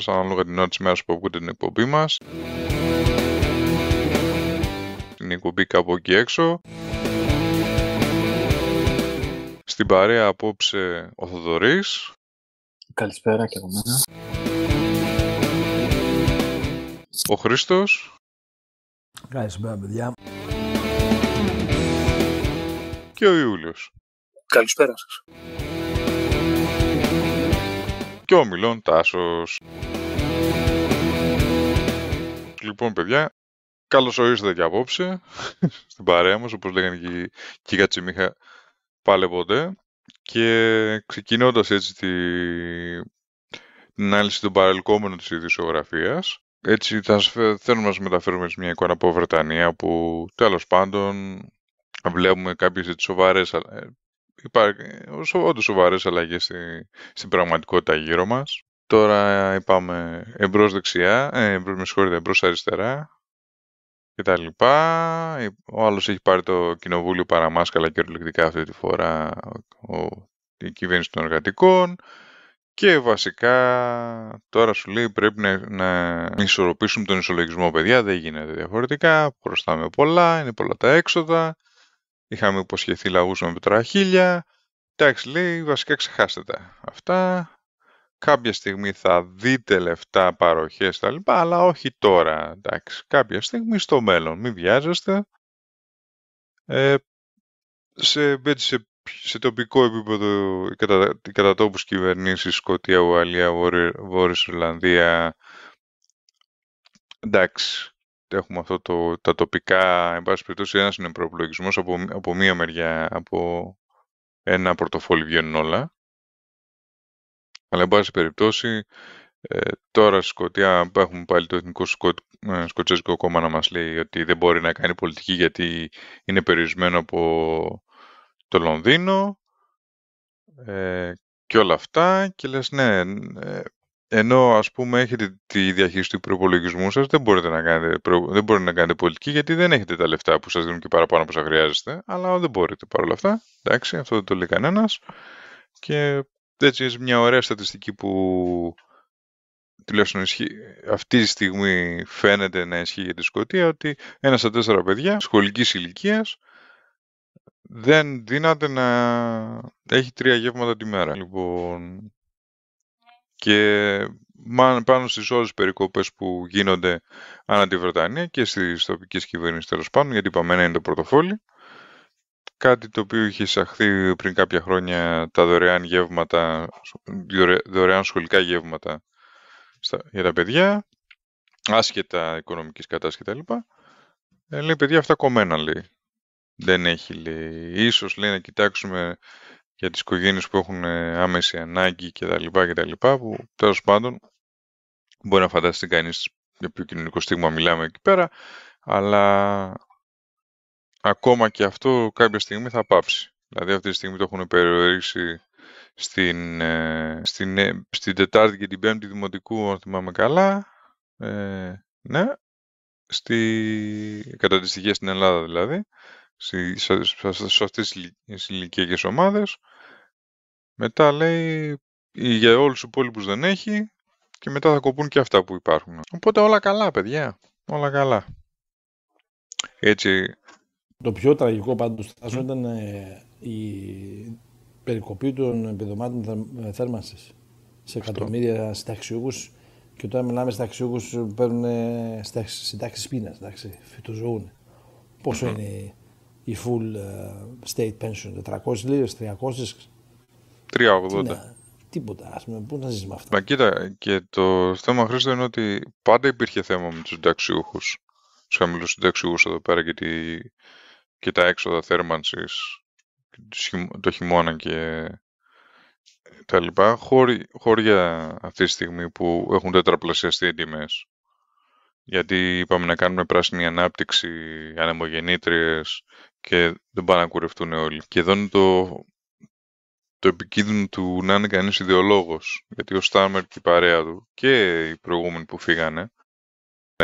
σαν ανάλογα την ώρα τη μέρα που ακούτε την εκπομπή μας. Την εκπομπή κάπου εκεί έξω. Στην παρέα απόψε ο Θοδωρής. Καλησπέρα και από μένα. Ο Χρήστος. Καλησπέρα παιδιά. Και ο Ιούλιος. Καλησπέρα σας και ομιλών Τάσος. Λοιπόν, παιδιά, καλώς ορίσατε και απόψε στην παρέα μας, όπως λέγανε και οι Κατσιμίχα πάλι ποτέ. Και ξεκινώντας έτσι τη... την ανάλυση των παρελκόμενων της ειδησιογραφίας, έτσι θα θέλουμε να σας μεταφέρουμε μια εικόνα από Βρετανία που τέλος πάντων βλέπουμε κάποιες σοβαρές ε, Υπάρχουν όντως σοβαρές αλλαγές στη, στην πραγματικότητα γύρω μας. Τώρα είπαμε εμπρός δεξιά, ε, αριστερά και τα λοιπά. Ε, ο άλλος έχει πάρει το κοινοβούλιο παραμάσκαλα και αυτή τη φορά ο, η κυβέρνηση των εργατικών. Και βασικά τώρα σου λέει πρέπει να, να ισορροπήσουμε τον ισολογισμό, παιδιά. Δεν γίνεται διαφορετικά. Προστάμε πολλά, είναι πολλά τα έξοδα. Είχαμε υποσχεθεί λαγούς με πετραχίλια. Εντάξει, λέει, βασικά ξεχάστε τα. Αυτά κάποια στιγμή θα δείτε λεφτά, παροχές τα λοιπά, αλλά όχι τώρα, εντάξει, κάποια στιγμή στο μέλλον, μην βιάζεστε. Ε, σε, έτσι, σε, τοπικό επίπεδο, οι, κατα, τόπους κυβερνήσεις, κυβερνήσεις, Σκοτία, Ουαλία, Βόρεια, Βόρεια Ιρλανδία, εντάξει, έχουμε αυτό το, τα τοπικά, εν πάση περιπτώσει, ένας είναι προπολογισμός από, από μία μεριά, από ένα πορτοφόλι βγαίνουν όλα. Αλλά, εν πάση περιπτώσει, ε, τώρα στη Σκωτία έχουμε πάλι το Εθνικό Σκο... Ε, Σκοτσέζικο Κόμμα να μας λέει ότι δεν μπορεί να κάνει πολιτική γιατί είναι περιορισμένο από το Λονδίνο ε, και όλα αυτά και λες ναι, ε, ενώ, ας πούμε, έχετε τη διαχείριση του προπολογισμού σας, δεν μπορείτε, να κάνετε, δεν μπορείτε να κάνετε πολιτική, γιατί δεν έχετε τα λεφτά που σας δίνουν και παραπάνω που όσα χρειάζεστε, αλλά δεν μπορείτε παρόλα αυτά. Εντάξει, αυτό δεν το λέει κανένας. Και έτσι είναι μια ωραία στατιστική που τουλάχιστον αυτή τη στιγμή φαίνεται να ισχύει για τη Σκωτία, ότι ένα στα τέσσερα παιδιά σχολικής ηλικίας δεν δύναται να έχει τρία γεύματα τη μέρα. Λοιπόν, και πάνω στις ώρες περικοπές που γίνονται ανά τη Βρετανία και στις τοπικές κυβερνήσεις τέλος πάντων, γιατί είπαμε ένα είναι το πορτοφόλι. Κάτι το οποίο είχε εισαχθεί πριν κάποια χρόνια τα δωρεάν γεύματα, δωρεάν σχολικά γεύματα για τα παιδιά, άσχετα οικονομικής κατάστασης κτλ. Ε, λέει, παιδιά, αυτά κομμένα, λέει. Δεν έχει, λέει. Ίσως, λέει, να κοιτάξουμε για τις οικογένειες που έχουν ε, άμεση ανάγκη τα λοιπά που τέλος πάντων μπορεί να φανταστεί κανείς για ποιο κοινωνικό στίγμα μιλάμε εκεί πέρα, αλλά ακόμα και αυτό κάποια στιγμή θα πάψει. Δηλαδή αυτή τη στιγμή το έχουν περιορίσει στην, ε, στην, ε, στην Τετάρτη και την Πέμπτη Δημοτικού, αν θυμάμαι καλά, ε, ναι, στη, κατά τη στην Ελλάδα δηλαδή, σε, σε, τι σε αυτές τις ομάδες μετά λέει για όλους τους υπόλοιπους δεν έχει και μετά θα κοπούν και αυτά που υπάρχουν. Οπότε όλα καλά παιδιά, όλα καλά. Έτσι. Το πιο τραγικό πάντως mm. ήταν ε, η περικοπή των επιδομάτων ε, θέρμανσης σε εκατομμύρια συνταξιούχους και όταν μιλάμε συνταξιούχους που παίρνουν συντάξεις πείνας, εντάξει, φυτοζωούν. Πόσο είναι η full ε, state pension, 400 λίρες, 300, 3,80. Ναι, τίποτα, ας πούμε, πού να ζεις με αυτά. Μα κοίτα, και το θέμα Χρήστο είναι ότι πάντα υπήρχε θέμα με τους συνταξιούχους. τους χαμηλούς συνταξιούχους εδώ πέρα και, τη, και τα έξοδα θέρμανσης, το χειμώνα και τα λοιπά, χώρι, χώρια αυτή τη στιγμή που έχουν τετραπλασιαστεί οι τιμές. Γιατί είπαμε να κάνουμε πράσινη ανάπτυξη, ανεμογεννήτριες και δεν πάνε να κουρευτούν όλοι. Και εδώ είναι το το επικίνδυνο του να είναι κανείς ιδεολόγος. Γιατί ο Στάμερ και η παρέα του και οι προηγούμενοι που φύγανε,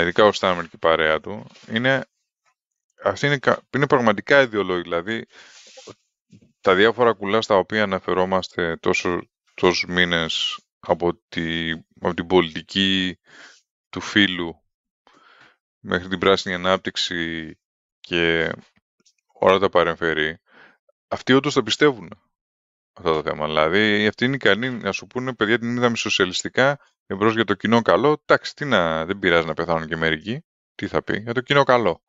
ειδικά ο Στάμερ και η παρέα του, είναι, είναι, πραγματικά ιδεολόγοι. Δηλαδή, τα διάφορα κουλά στα οποία αναφερόμαστε τόσο, τόσους μήνες από, τη, από την πολιτική του φίλου μέχρι την πράσινη ανάπτυξη και όλα τα παρεμφερή αυτοί όντως τα πιστεύουν αυτό το θέμα. Δηλαδή, αυτοί είναι ικανοί να σου πούνε, παιδιά, την είδαμε σοσιαλιστικά, εμπρό για το κοινό καλό. Εντάξει, τι να, δεν πειράζει να πεθάνουν και μερικοί. Τι θα πει, για το κοινό καλό.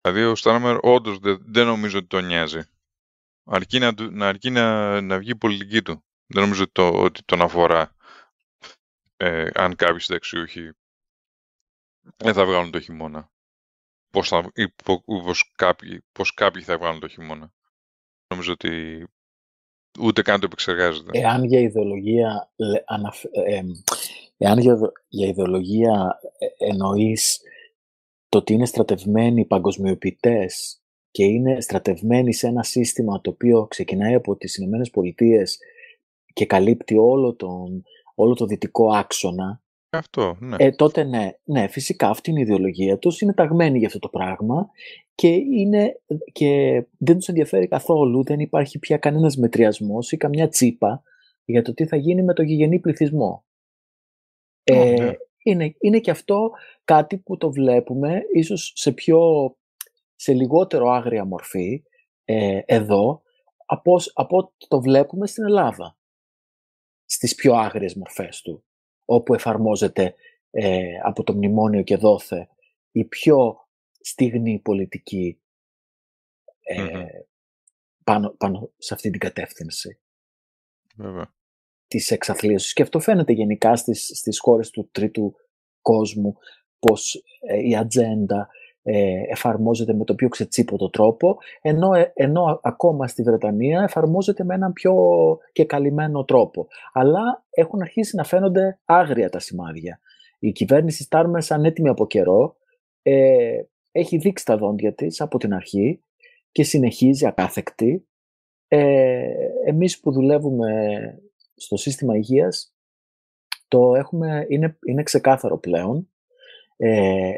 Δηλαδή, ο Στάναμερ όντως δεν, νομίζω ότι τον νοιάζει. Αρκεί να, να, να, βγει η πολιτική του. Δεν νομίζω το, ότι τον αφορά ε, αν κάποιοι συνταξιούχοι δεν θα βγάλουν το χειμώνα. Πώς, θα, πώς, κάποιοι, πώς κάποιοι θα βγάλουν το χειμώνα. Νομίζω ότι ούτε καν το επεξεργάζεται. Εάν για ιδεολογία, εάν για, για ιδεολογία ε, εννοείς το ότι είναι στρατευμένοι παγκοσμιοποιητές και είναι στρατευμένοι σε ένα σύστημα το οποίο ξεκινάει από τις Ηνωμένες Πολιτείες και καλύπτει όλο τον, όλο το δυτικό άξονα αυτό, ναι. Ε, τότε ναι, ναι, φυσικά αυτή είναι η ιδεολογία τους, είναι ταγμένοι για αυτό το πράγμα και, είναι, και δεν τους ενδιαφέρει καθόλου, δεν υπάρχει πια κανένας μετριασμός ή καμιά τσίπα για το τι θα γίνει με το γηγενή πληθυσμό. Ε, ναι. είναι, είναι και αυτό κάτι που το βλέπουμε ίσως σε, πιο, σε λιγότερο άγρια μορφή ε, εδώ από, ό,τι το βλέπουμε στην Ελλάδα στις πιο άγριες μορφές του όπου εφαρμόζεται ε, από το μνημόνιο και δόθε η πιο στίγνη πολιτική ε, πάνω, σε αυτή την κατευθυνση Της εξαθλίωσης. Και αυτό φαίνεται γενικά στις, στις χώρες του τρίτου κόσμου, πως ε, η ατζέντα ε, εφαρμόζεται με το πιο ξετσίποτο τρόπο, ενώ, ε, ενώ ακόμα στη Βρετανία εφαρμόζεται με έναν πιο και καλυμμένο τρόπο. Αλλά έχουν αρχίσει να φαίνονται άγρια τα σημάδια. Η κυβέρνηση Στάρμερ, σαν από καιρό, ε, έχει δείξει τα δόντια της από την αρχή και συνεχίζει ακάθεκτη. Ε, εμείς που δουλεύουμε στο σύστημα υγείας, το έχουμε, είναι, είναι ξεκάθαρο πλέον. Ε,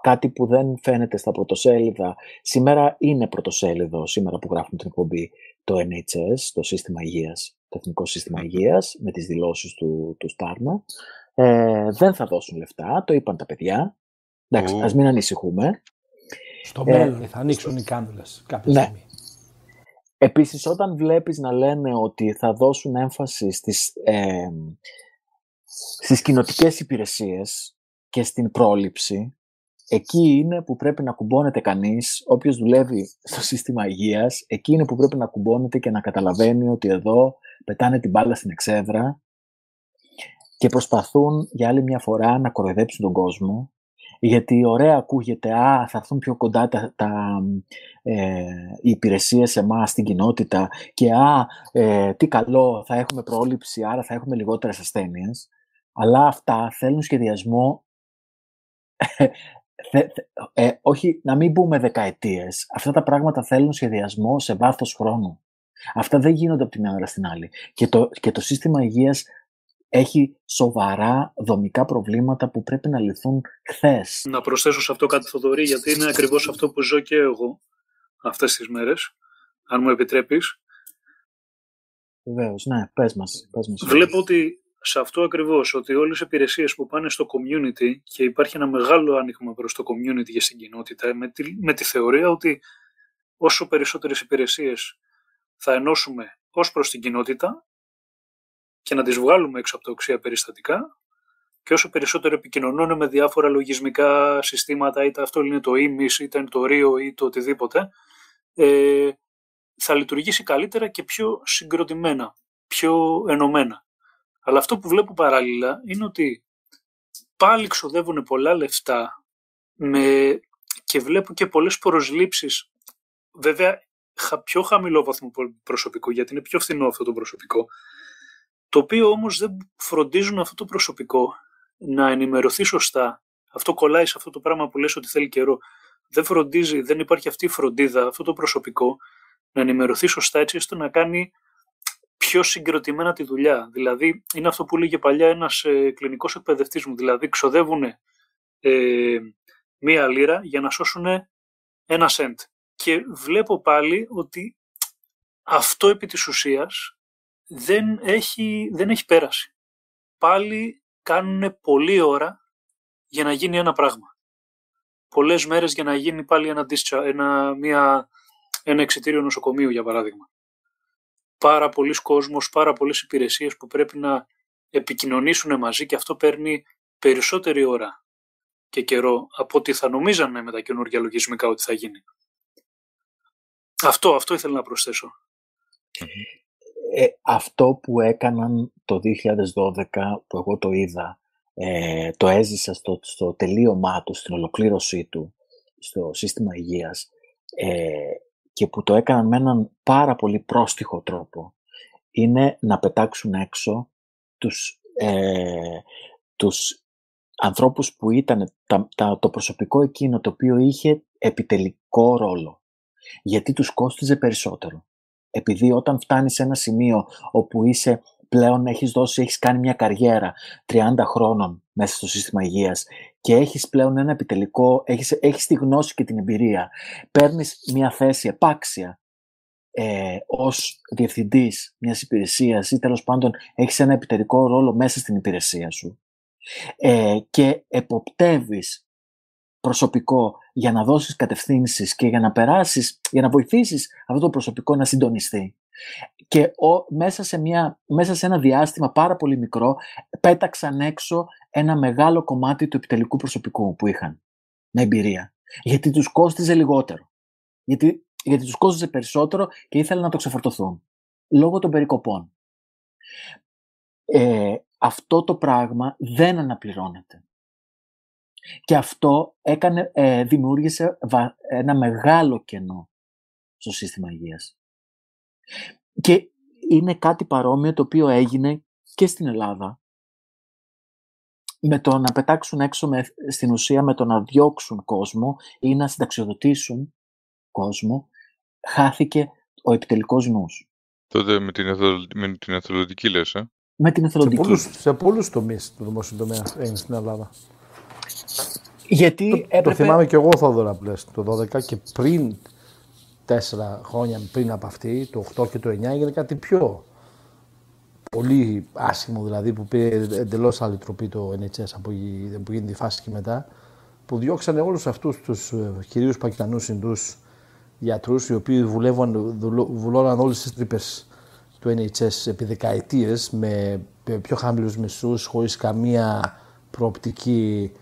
κάτι που δεν φαίνεται στα πρωτοσέλιδα. Σήμερα είναι πρωτοσέλιδο, σήμερα που γράφουν την εκπομπή, το NHS, το σύστημα υγείας, το Εθνικό Σύστημα Υγείας, με τις δηλώσεις του, του Στάρμα. Ε, δεν θα δώσουν λεφτά, το είπαν τα παιδιά. Εντάξει, mm. ας μην ανησυχούμε. Στο ε, μέλλον θα ανοίξουν οι κάνουλες κάποια ναι. στιγμή. Επίσης, όταν βλέπεις να λένε ότι θα δώσουν έμφαση στις, ε, στις κοινοτικές υπηρεσίες και στην πρόληψη, εκεί είναι που πρέπει να κουμπώνεται κανείς, όποιος δουλεύει στο σύστημα υγείας, εκεί είναι που πρέπει να κουμπώνεται και να καταλαβαίνει ότι εδώ πετάνε την μπάλα στην εξέδρα και προσπαθούν για άλλη μια φορά να κοροϊδέψουν τον κόσμο, γιατί ωραία ακούγεται, α, θα έρθουν πιο κοντά τα, ε, οι υπηρεσίες σε εμάς στην κοινότητα και α, ε, τι καλό, θα έχουμε πρόληψη, άρα θα έχουμε λιγότερες ασθένειες. Αλλά αυτά θέλουν σχεδιασμό θε, ε, όχι, να μην πουμε δεκαετίες. Αυτά τα πράγματα θέλουν σχεδιασμό σε βάθος χρόνου. Αυτά δεν γίνονται από τη μια μέρα στην άλλη. Και το, και το σύστημα υγείας έχει σοβαρά δομικά προβλήματα που πρέπει να λυθούν χθες. Να προσθέσω σε αυτό κάτι, Θοδωρή, γιατί είναι ακριβώς αυτό που ζω και εγώ αυτές τις μέρες, αν μου επιτρέπεις. Βεβαίως, ναι, πες Βλέπω ότι σε αυτό ακριβώς, ότι όλες οι υπηρεσίες που πάνε στο community και υπάρχει ένα μεγάλο άνοιγμα προς το community και στην κοινότητα με τη, με τη θεωρία ότι όσο περισσότερες υπηρεσίες θα ενώσουμε ως προς την κοινότητα και να τις βγάλουμε έξω από τα οξία περιστατικά και όσο περισσότερο επικοινωνούν με διάφορα λογισμικά συστήματα, είτε αυτό είναι το ίμις, e είτε είναι το ρίο, είτε το οτιδήποτε, ε, θα λειτουργήσει καλύτερα και πιο συγκροτημένα, πιο ενωμένα. Αλλά αυτό που βλέπω παράλληλα είναι ότι πάλι ξοδεύουν πολλά λεφτά με... και βλέπω και πολλές προσλήψεις. Βέβαια, πιο χαμηλό βαθμό προσωπικό, γιατί είναι πιο φθηνό αυτό το προσωπικό. Το οποίο όμως δεν φροντίζουν αυτό το προσωπικό να ενημερωθεί σωστά. Αυτό κολλάει σε αυτό το πράγμα που λες ότι θέλει καιρό. Δεν φροντίζει, δεν υπάρχει αυτή η φροντίδα, αυτό το προσωπικό να ενημερωθεί σωστά έτσι ώστε να κάνει πιο συγκροτημένα τη δουλειά. Δηλαδή, είναι αυτό που λέγε παλιά ένας ε, κλινικός εκπαιδευτής μου. Δηλαδή, ξοδεύουν ε, μία λίρα για να σώσουν ένα σεντ. Και βλέπω πάλι ότι αυτό επί της ουσίας δεν έχει, δεν έχει πέραση. Πάλι κάνουν πολλή ώρα για να γίνει ένα πράγμα. Πολλές μέρες για να γίνει πάλι ένα, ένα, μια, νοσοκομείου, για παράδειγμα πάρα πολλοί κόσμος, πάρα πολλές υπηρεσίες που πρέπει να επικοινωνήσουν μαζί και αυτό παίρνει περισσότερη ώρα και καιρό από ό,τι θα νομίζανε με τα καινούργια λογισμικά ότι θα γίνει. Αυτό, αυτό ήθελα να προσθέσω. Ε, αυτό που έκαναν το 2012 που εγώ το είδα, ε, το έζησα στο, στο τελείωμά του, στην ολοκλήρωσή του, στο σύστημα υγείας, ε, και που το έκαναν με έναν πάρα πολύ πρόστιχο τρόπο είναι να πετάξουν έξω τους, ε, ανθρώπους που ήταν το προσωπικό εκείνο το οποίο είχε επιτελικό ρόλο. Γιατί τους κόστιζε περισσότερο. Επειδή όταν φτάνεις σε ένα σημείο όπου είσαι πλέον έχεις δώσει, έχεις κάνει μια καριέρα 30 χρόνων μέσα στο σύστημα υγείας και έχεις πλέον ένα επιτελικό, έχεις, έχεις τη γνώση και την εμπειρία, παίρνεις μια θέση επάξια ε, ως διευθυντής μιας υπηρεσίας ή τέλος πάντων έχεις ένα επιτελικό ρόλο μέσα στην υπηρεσία σου ε, και εποπτεύεις προσωπικό για να δώσεις κατευθύνσεις και για να περάσεις, για να βοηθήσεις αυτό το προσωπικό να συντονιστεί και ο, μέσα, σε μια, μέσα σε ένα διάστημα πάρα πολύ μικρό πέταξαν έξω ένα μεγάλο κομμάτι του επιτελικού προσωπικού που είχαν με εμπειρία. Γιατί τους κόστιζε λιγότερο. Γιατί, γιατί τους κόστιζε περισσότερο και ήθελαν να το ξεφορτωθούν. Λόγω των περικοπών. Ε, αυτό το πράγμα δεν αναπληρώνεται. Και αυτό έκανε, ε, δημιούργησε ένα μεγάλο κενό στο σύστημα υγείας. Και είναι κάτι παρόμοιο το οποίο έγινε και στην Ελλάδα με το να πετάξουν έξω με, στην ουσία με το να διώξουν κόσμο ή να συνταξιοδοτήσουν κόσμο χάθηκε ο επιτελικός νους. Τότε με την, εθελ, με την εθελοντική λες, ε? Με την εθελοντική. Σε πολλούς, τομεί τομείς του δημόσιου τομέα έγινε στην Ελλάδα. Γιατί το, έπρεπε... το θυμάμαι και εγώ, Θόδωρα, πλέον το 12 και πριν τέσσερα χρόνια πριν από αυτή, το 8 και το 9, έγινε κάτι πιο πολύ άσχημο δηλαδή που πήρε εντελώς άλλη τροπή το NHS από που γίνεται η φάση και μετά που διώξανε όλους αυτούς τους ε, κυρίους Πακιστανούς Ινδούς γιατρούς οι οποίοι βουλώναν όλες τις τρύπες του NHS επί δεκαετίες με πιο χαμηλούς μισούς χωρίς καμία προοπτική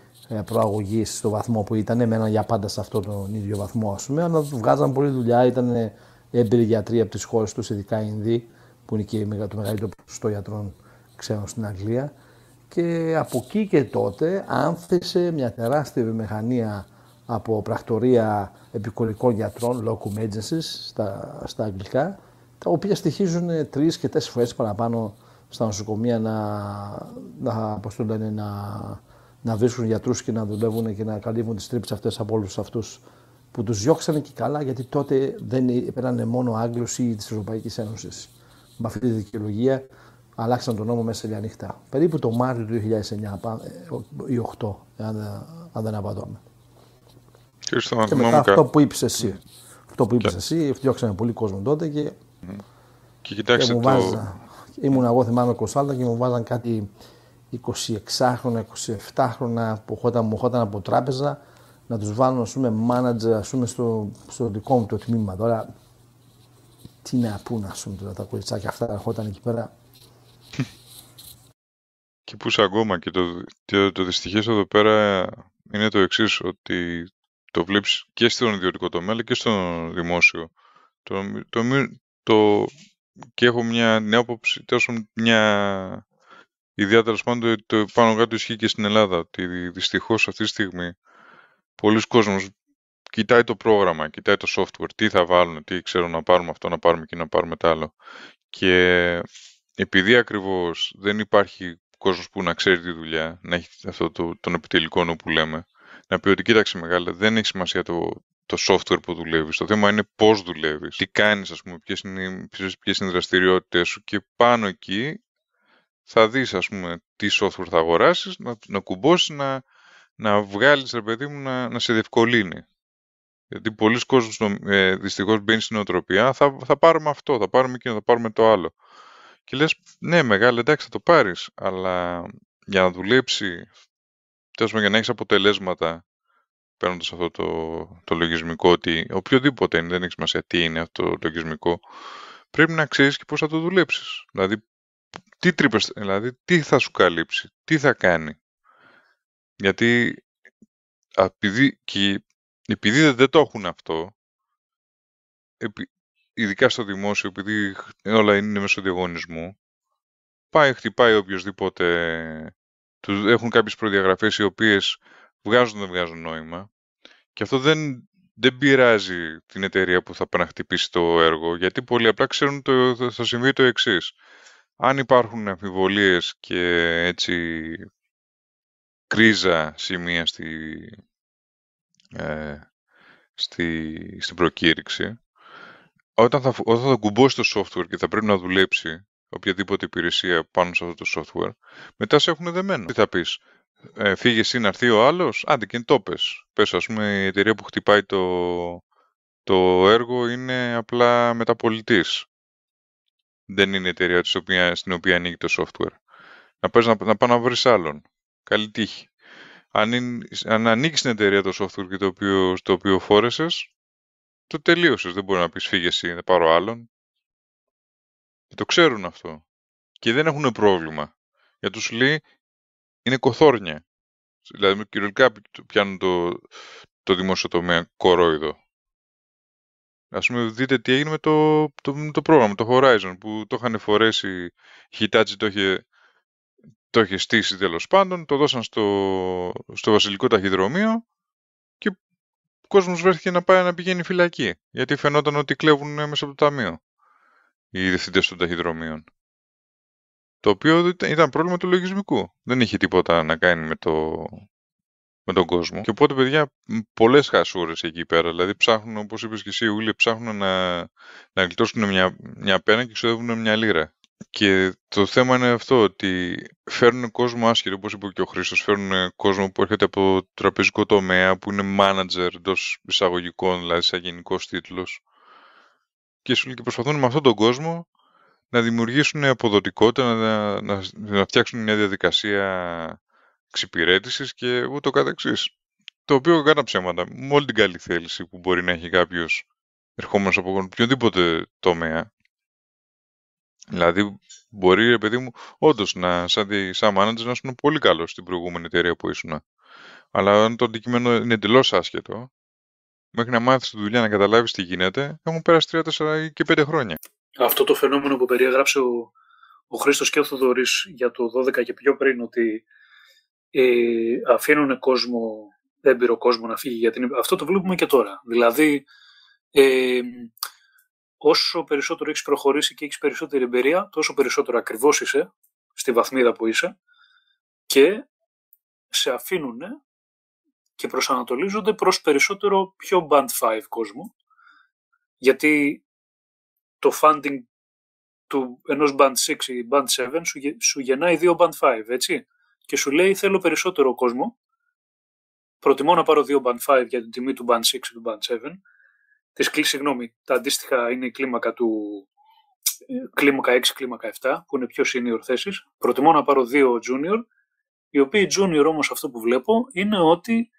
προαγωγή στο βαθμό που ήταν. Έμεναν για πάντα σε αυτόν τον ίδιο βαθμό, ας πούμε. Αλλά βγάζαν πολλή δουλειά, ήταν έμπειροι γιατροί από τις χώρες τους, ειδικά οι Ινδοί, που είναι και το μεγαλύτερο ποσοστό γιατρών ξένων στην Αγγλία. Και από εκεί και τότε ανθέσε μια τεράστια βιομηχανία από πρακτορία επικουρικών γιατρών, local agencies στα, στα αγγλικά, τα οποία στοιχίζουν τρεις και τέσσερις φορές παραπάνω στα νοσοκομεία να, να, να, να να βρίσκουν γιατρούς και να δουλεύουν και να καλύβουν τις τρύπες αυτές από όλους αυτούς που τους διώξανε και καλά, γιατί τότε δεν ε, πέρανε μόνο Άγγλους ή της Ευρωπαϊκής Ένωσης. Με αυτή τη δικαιολογία αλλάξαν τον νόμο μέσα σε ανοιχτά. νύχτα. Περίπου το Μάρτιο του 2009 ε, ή 2008, αν, ε, αν δεν απατώμε. Και, μετά αυτό που είπες εσύ. Ναι. Αυτό που είπες ναι. εσύ, διώξανε πολύ κόσμο τότε και. Και κοιτάξτε. Και μου το... Ήμουν εγώ, θυμάμαι, Κοσάλτα και μου βάζαν κάτι 26 χρόνια, 27χρονα που χόταν, μου χόταν από τράπεζα να τους βάλουν ας πούμε manager ας στο, δικό μου το τμήμα τώρα τι να πούν ας πούμε τώρα τα κοριτσάκια αυτά ερχόταν εκεί πέρα και πούς ακόμα και το, το, το δυστυχές εδώ πέρα είναι το εξής ότι το βλέπεις και στον ιδιωτικό τομέα αλλά και στον δημόσιο το, το, το και έχω μια νέα άποψη, μια Ιδιαίτερα πάντων το πάνω κάτω ισχύει και στην Ελλάδα. Ότι δυστυχώς αυτή τη στιγμή πολλοί κόσμος κοιτάει το πρόγραμμα, κοιτάει το software, τι θα βάλουν, τι ξέρω να πάρουμε αυτό, να πάρουμε και να πάρουμε τ' άλλο. Και επειδή ακριβώς δεν υπάρχει κόσμος που να ξέρει τη δουλειά, να έχει αυτό το, τον επιτελικό που λέμε, να πει ότι κοίταξε μεγάλα, δεν έχει σημασία το, το software που δουλεύεις. Το θέμα είναι πώς δουλεύεις, τι κάνεις, ας πούμε, ποιες είναι οι δραστηριότητες σου και πάνω εκεί θα δεις ας πούμε τι software θα αγοράσεις, να, να κουμπώσεις, να, να βγάλεις ρε παιδί μου να, να σε διευκολύνει. Γιατί πολλοί κόσμοι ε, δυστυχώς μπαίνει στην οτροπία, θα, θα πάρουμε αυτό, θα πάρουμε εκείνο, θα πάρουμε το άλλο. Και λες, ναι μεγάλη εντάξει θα το πάρεις, αλλά για να δουλέψει, τέλος για να έχεις αποτελέσματα παίρνοντας αυτό το, το λογισμικό, ότι οποιοδήποτε είναι, δεν έχει σημασία τι είναι αυτό το λογισμικό, πρέπει να ξέρεις και πώς θα το δουλέψεις. Δηλαδή, τι τρύπες, δηλαδή, τι θα σου καλύψει, τι θα κάνει. Γιατί επειδή, δεν το έχουν αυτό, ειδικά στο δημόσιο, επειδή όλα είναι μέσω διαγωνισμού, πάει, χτυπάει οποιοδήποτε. Τους έχουν κάποιες προδιαγραφές οι οποίες βγάζουν δεν βγάζουν νόημα. Και αυτό δεν, δεν πειράζει την εταιρεία που θα πάει να χτυπήσει το έργο, γιατί πολύ απλά ξέρουν ότι θα συμβεί το εξής. Αν υπάρχουν αμφιβολίες και έτσι κρίζα σημεία στη, ε, στη, στην προκήρυξη, όταν θα, όταν θα κουμπώσει το software και θα πρέπει να δουλέψει οποιαδήποτε υπηρεσία πάνω σε αυτό το software, μετά σε έχουν δεμένο. Τι θα πεις, ε, φύγε εσύ να έρθει ο άλλος, άντε και το πες. Πες, ας πούμε, η εταιρεία που χτυπάει το, το έργο είναι απλά μεταπολιτής δεν είναι η εταιρεία της οποία, στην οποία ανοίγει το software. Να πας να, να πάει να βρεις άλλον. Καλή τύχη. Αν, ανοίξει αν στην εταιρεία το software και το οποίο, στο οποίο φόρεσες, το τελείωσες. Δεν μπορεί να πεις φύγε εσύ, να πάρω άλλον. Και το ξέρουν αυτό. Και δεν έχουν πρόβλημα. Για τους λέει, είναι κοθόρνια. Δηλαδή, κυριολικά πιάνουν το, το δημόσιο τομέα κορόιδο. Ας πούμε, δείτε τι έγινε με το, το, το πρόγραμμα, το Horizon, που το είχαν φορέσει, η Hitachi το είχε, το είχε στήσει τέλος πάντων, το δώσαν στο, στο βασιλικό ταχυδρομείο και ο κόσμος βρέθηκε να πάει να πηγαίνει φυλακή, γιατί φαινόταν ότι κλέβουν μέσα από το ταμείο οι διευθυντές των ταχυδρομείων. Το οποίο ήταν πρόβλημα του λογισμικού. Δεν είχε τίποτα να κάνει με το, με τον κόσμο. Και οπότε, παιδιά, πολλές χασούρες εκεί πέρα. Δηλαδή, ψάχνουν, όπως είπες και εσύ, Ούλια, ψάχνουν να, να γλιτώσουν μια, μια πένα και ξοδεύουν μια λίρα. Και το θέμα είναι αυτό, ότι φέρνουν κόσμο άσχετο, όπως είπε και ο Χρήστος. Φέρνουν κόσμο που έρχεται από το τραπεζικό τομέα, που είναι manager εντός εισαγωγικών, δηλαδή σαν γενικός τίτλος. Και, και προσπαθούν με αυτόν τον κόσμο να δημιουργήσουν αποδοτικότητα, να, να, να φτιάξουν μια διαδικασία εξυπηρέτησης και ούτω καθεξής. Το οποίο κάνα ψέματα, με όλη την καλή θέληση που μπορεί να έχει κάποιος ερχόμενος από οποιοδήποτε τομέα, Δηλαδή, μπορεί, ρε παιδί μου, όντως να, σαν, σαν manager, να ήσουν πολύ καλός στην προηγούμενη εταιρεία που ήσουν. Αλλά αν το αντικείμενο είναι εντελώς άσχετο, μέχρι να μάθεις τη δουλειά, να καταλάβεις τι γίνεται, έχουν πέρασει 3, 4 και 5 χρόνια. Αυτό το φαινόμενο που περιέγραψε ο, ο Χρήστος και ο Θοδωρής για το 12 και πιο πριν, ότι ε, αφήνουν κόσμο, έμπειρο κόσμος να φύγει. Για Αυτό το βλέπουμε και τώρα. Δηλαδή, ε, όσο περισσότερο έχεις προχωρήσει και έχεις περισσότερη εμπειρία, τόσο περισσότερο ακριβώς είσαι στη βαθμίδα που είσαι και σε αφήνουν και προσανατολίζονται προς περισσότερο πιο band 5 κόσμο γιατί το funding του ενός band 6 ή band 7 σου, σου γεννάει δύο band 5, έτσι και σου λέει θέλω περισσότερο κόσμο. Προτιμώ να πάρω δύο band 5 για την τιμή του band 6 και του band 7. Τις, συγγνώμη, τα αντίστοιχα είναι η κλίμακα του κλίμακα 6, κλίμακα 7, που είναι πιο senior θέσεις. Προτιμώ να πάρω δύο junior, οι οποίοι junior όμως αυτό που βλέπω είναι ότι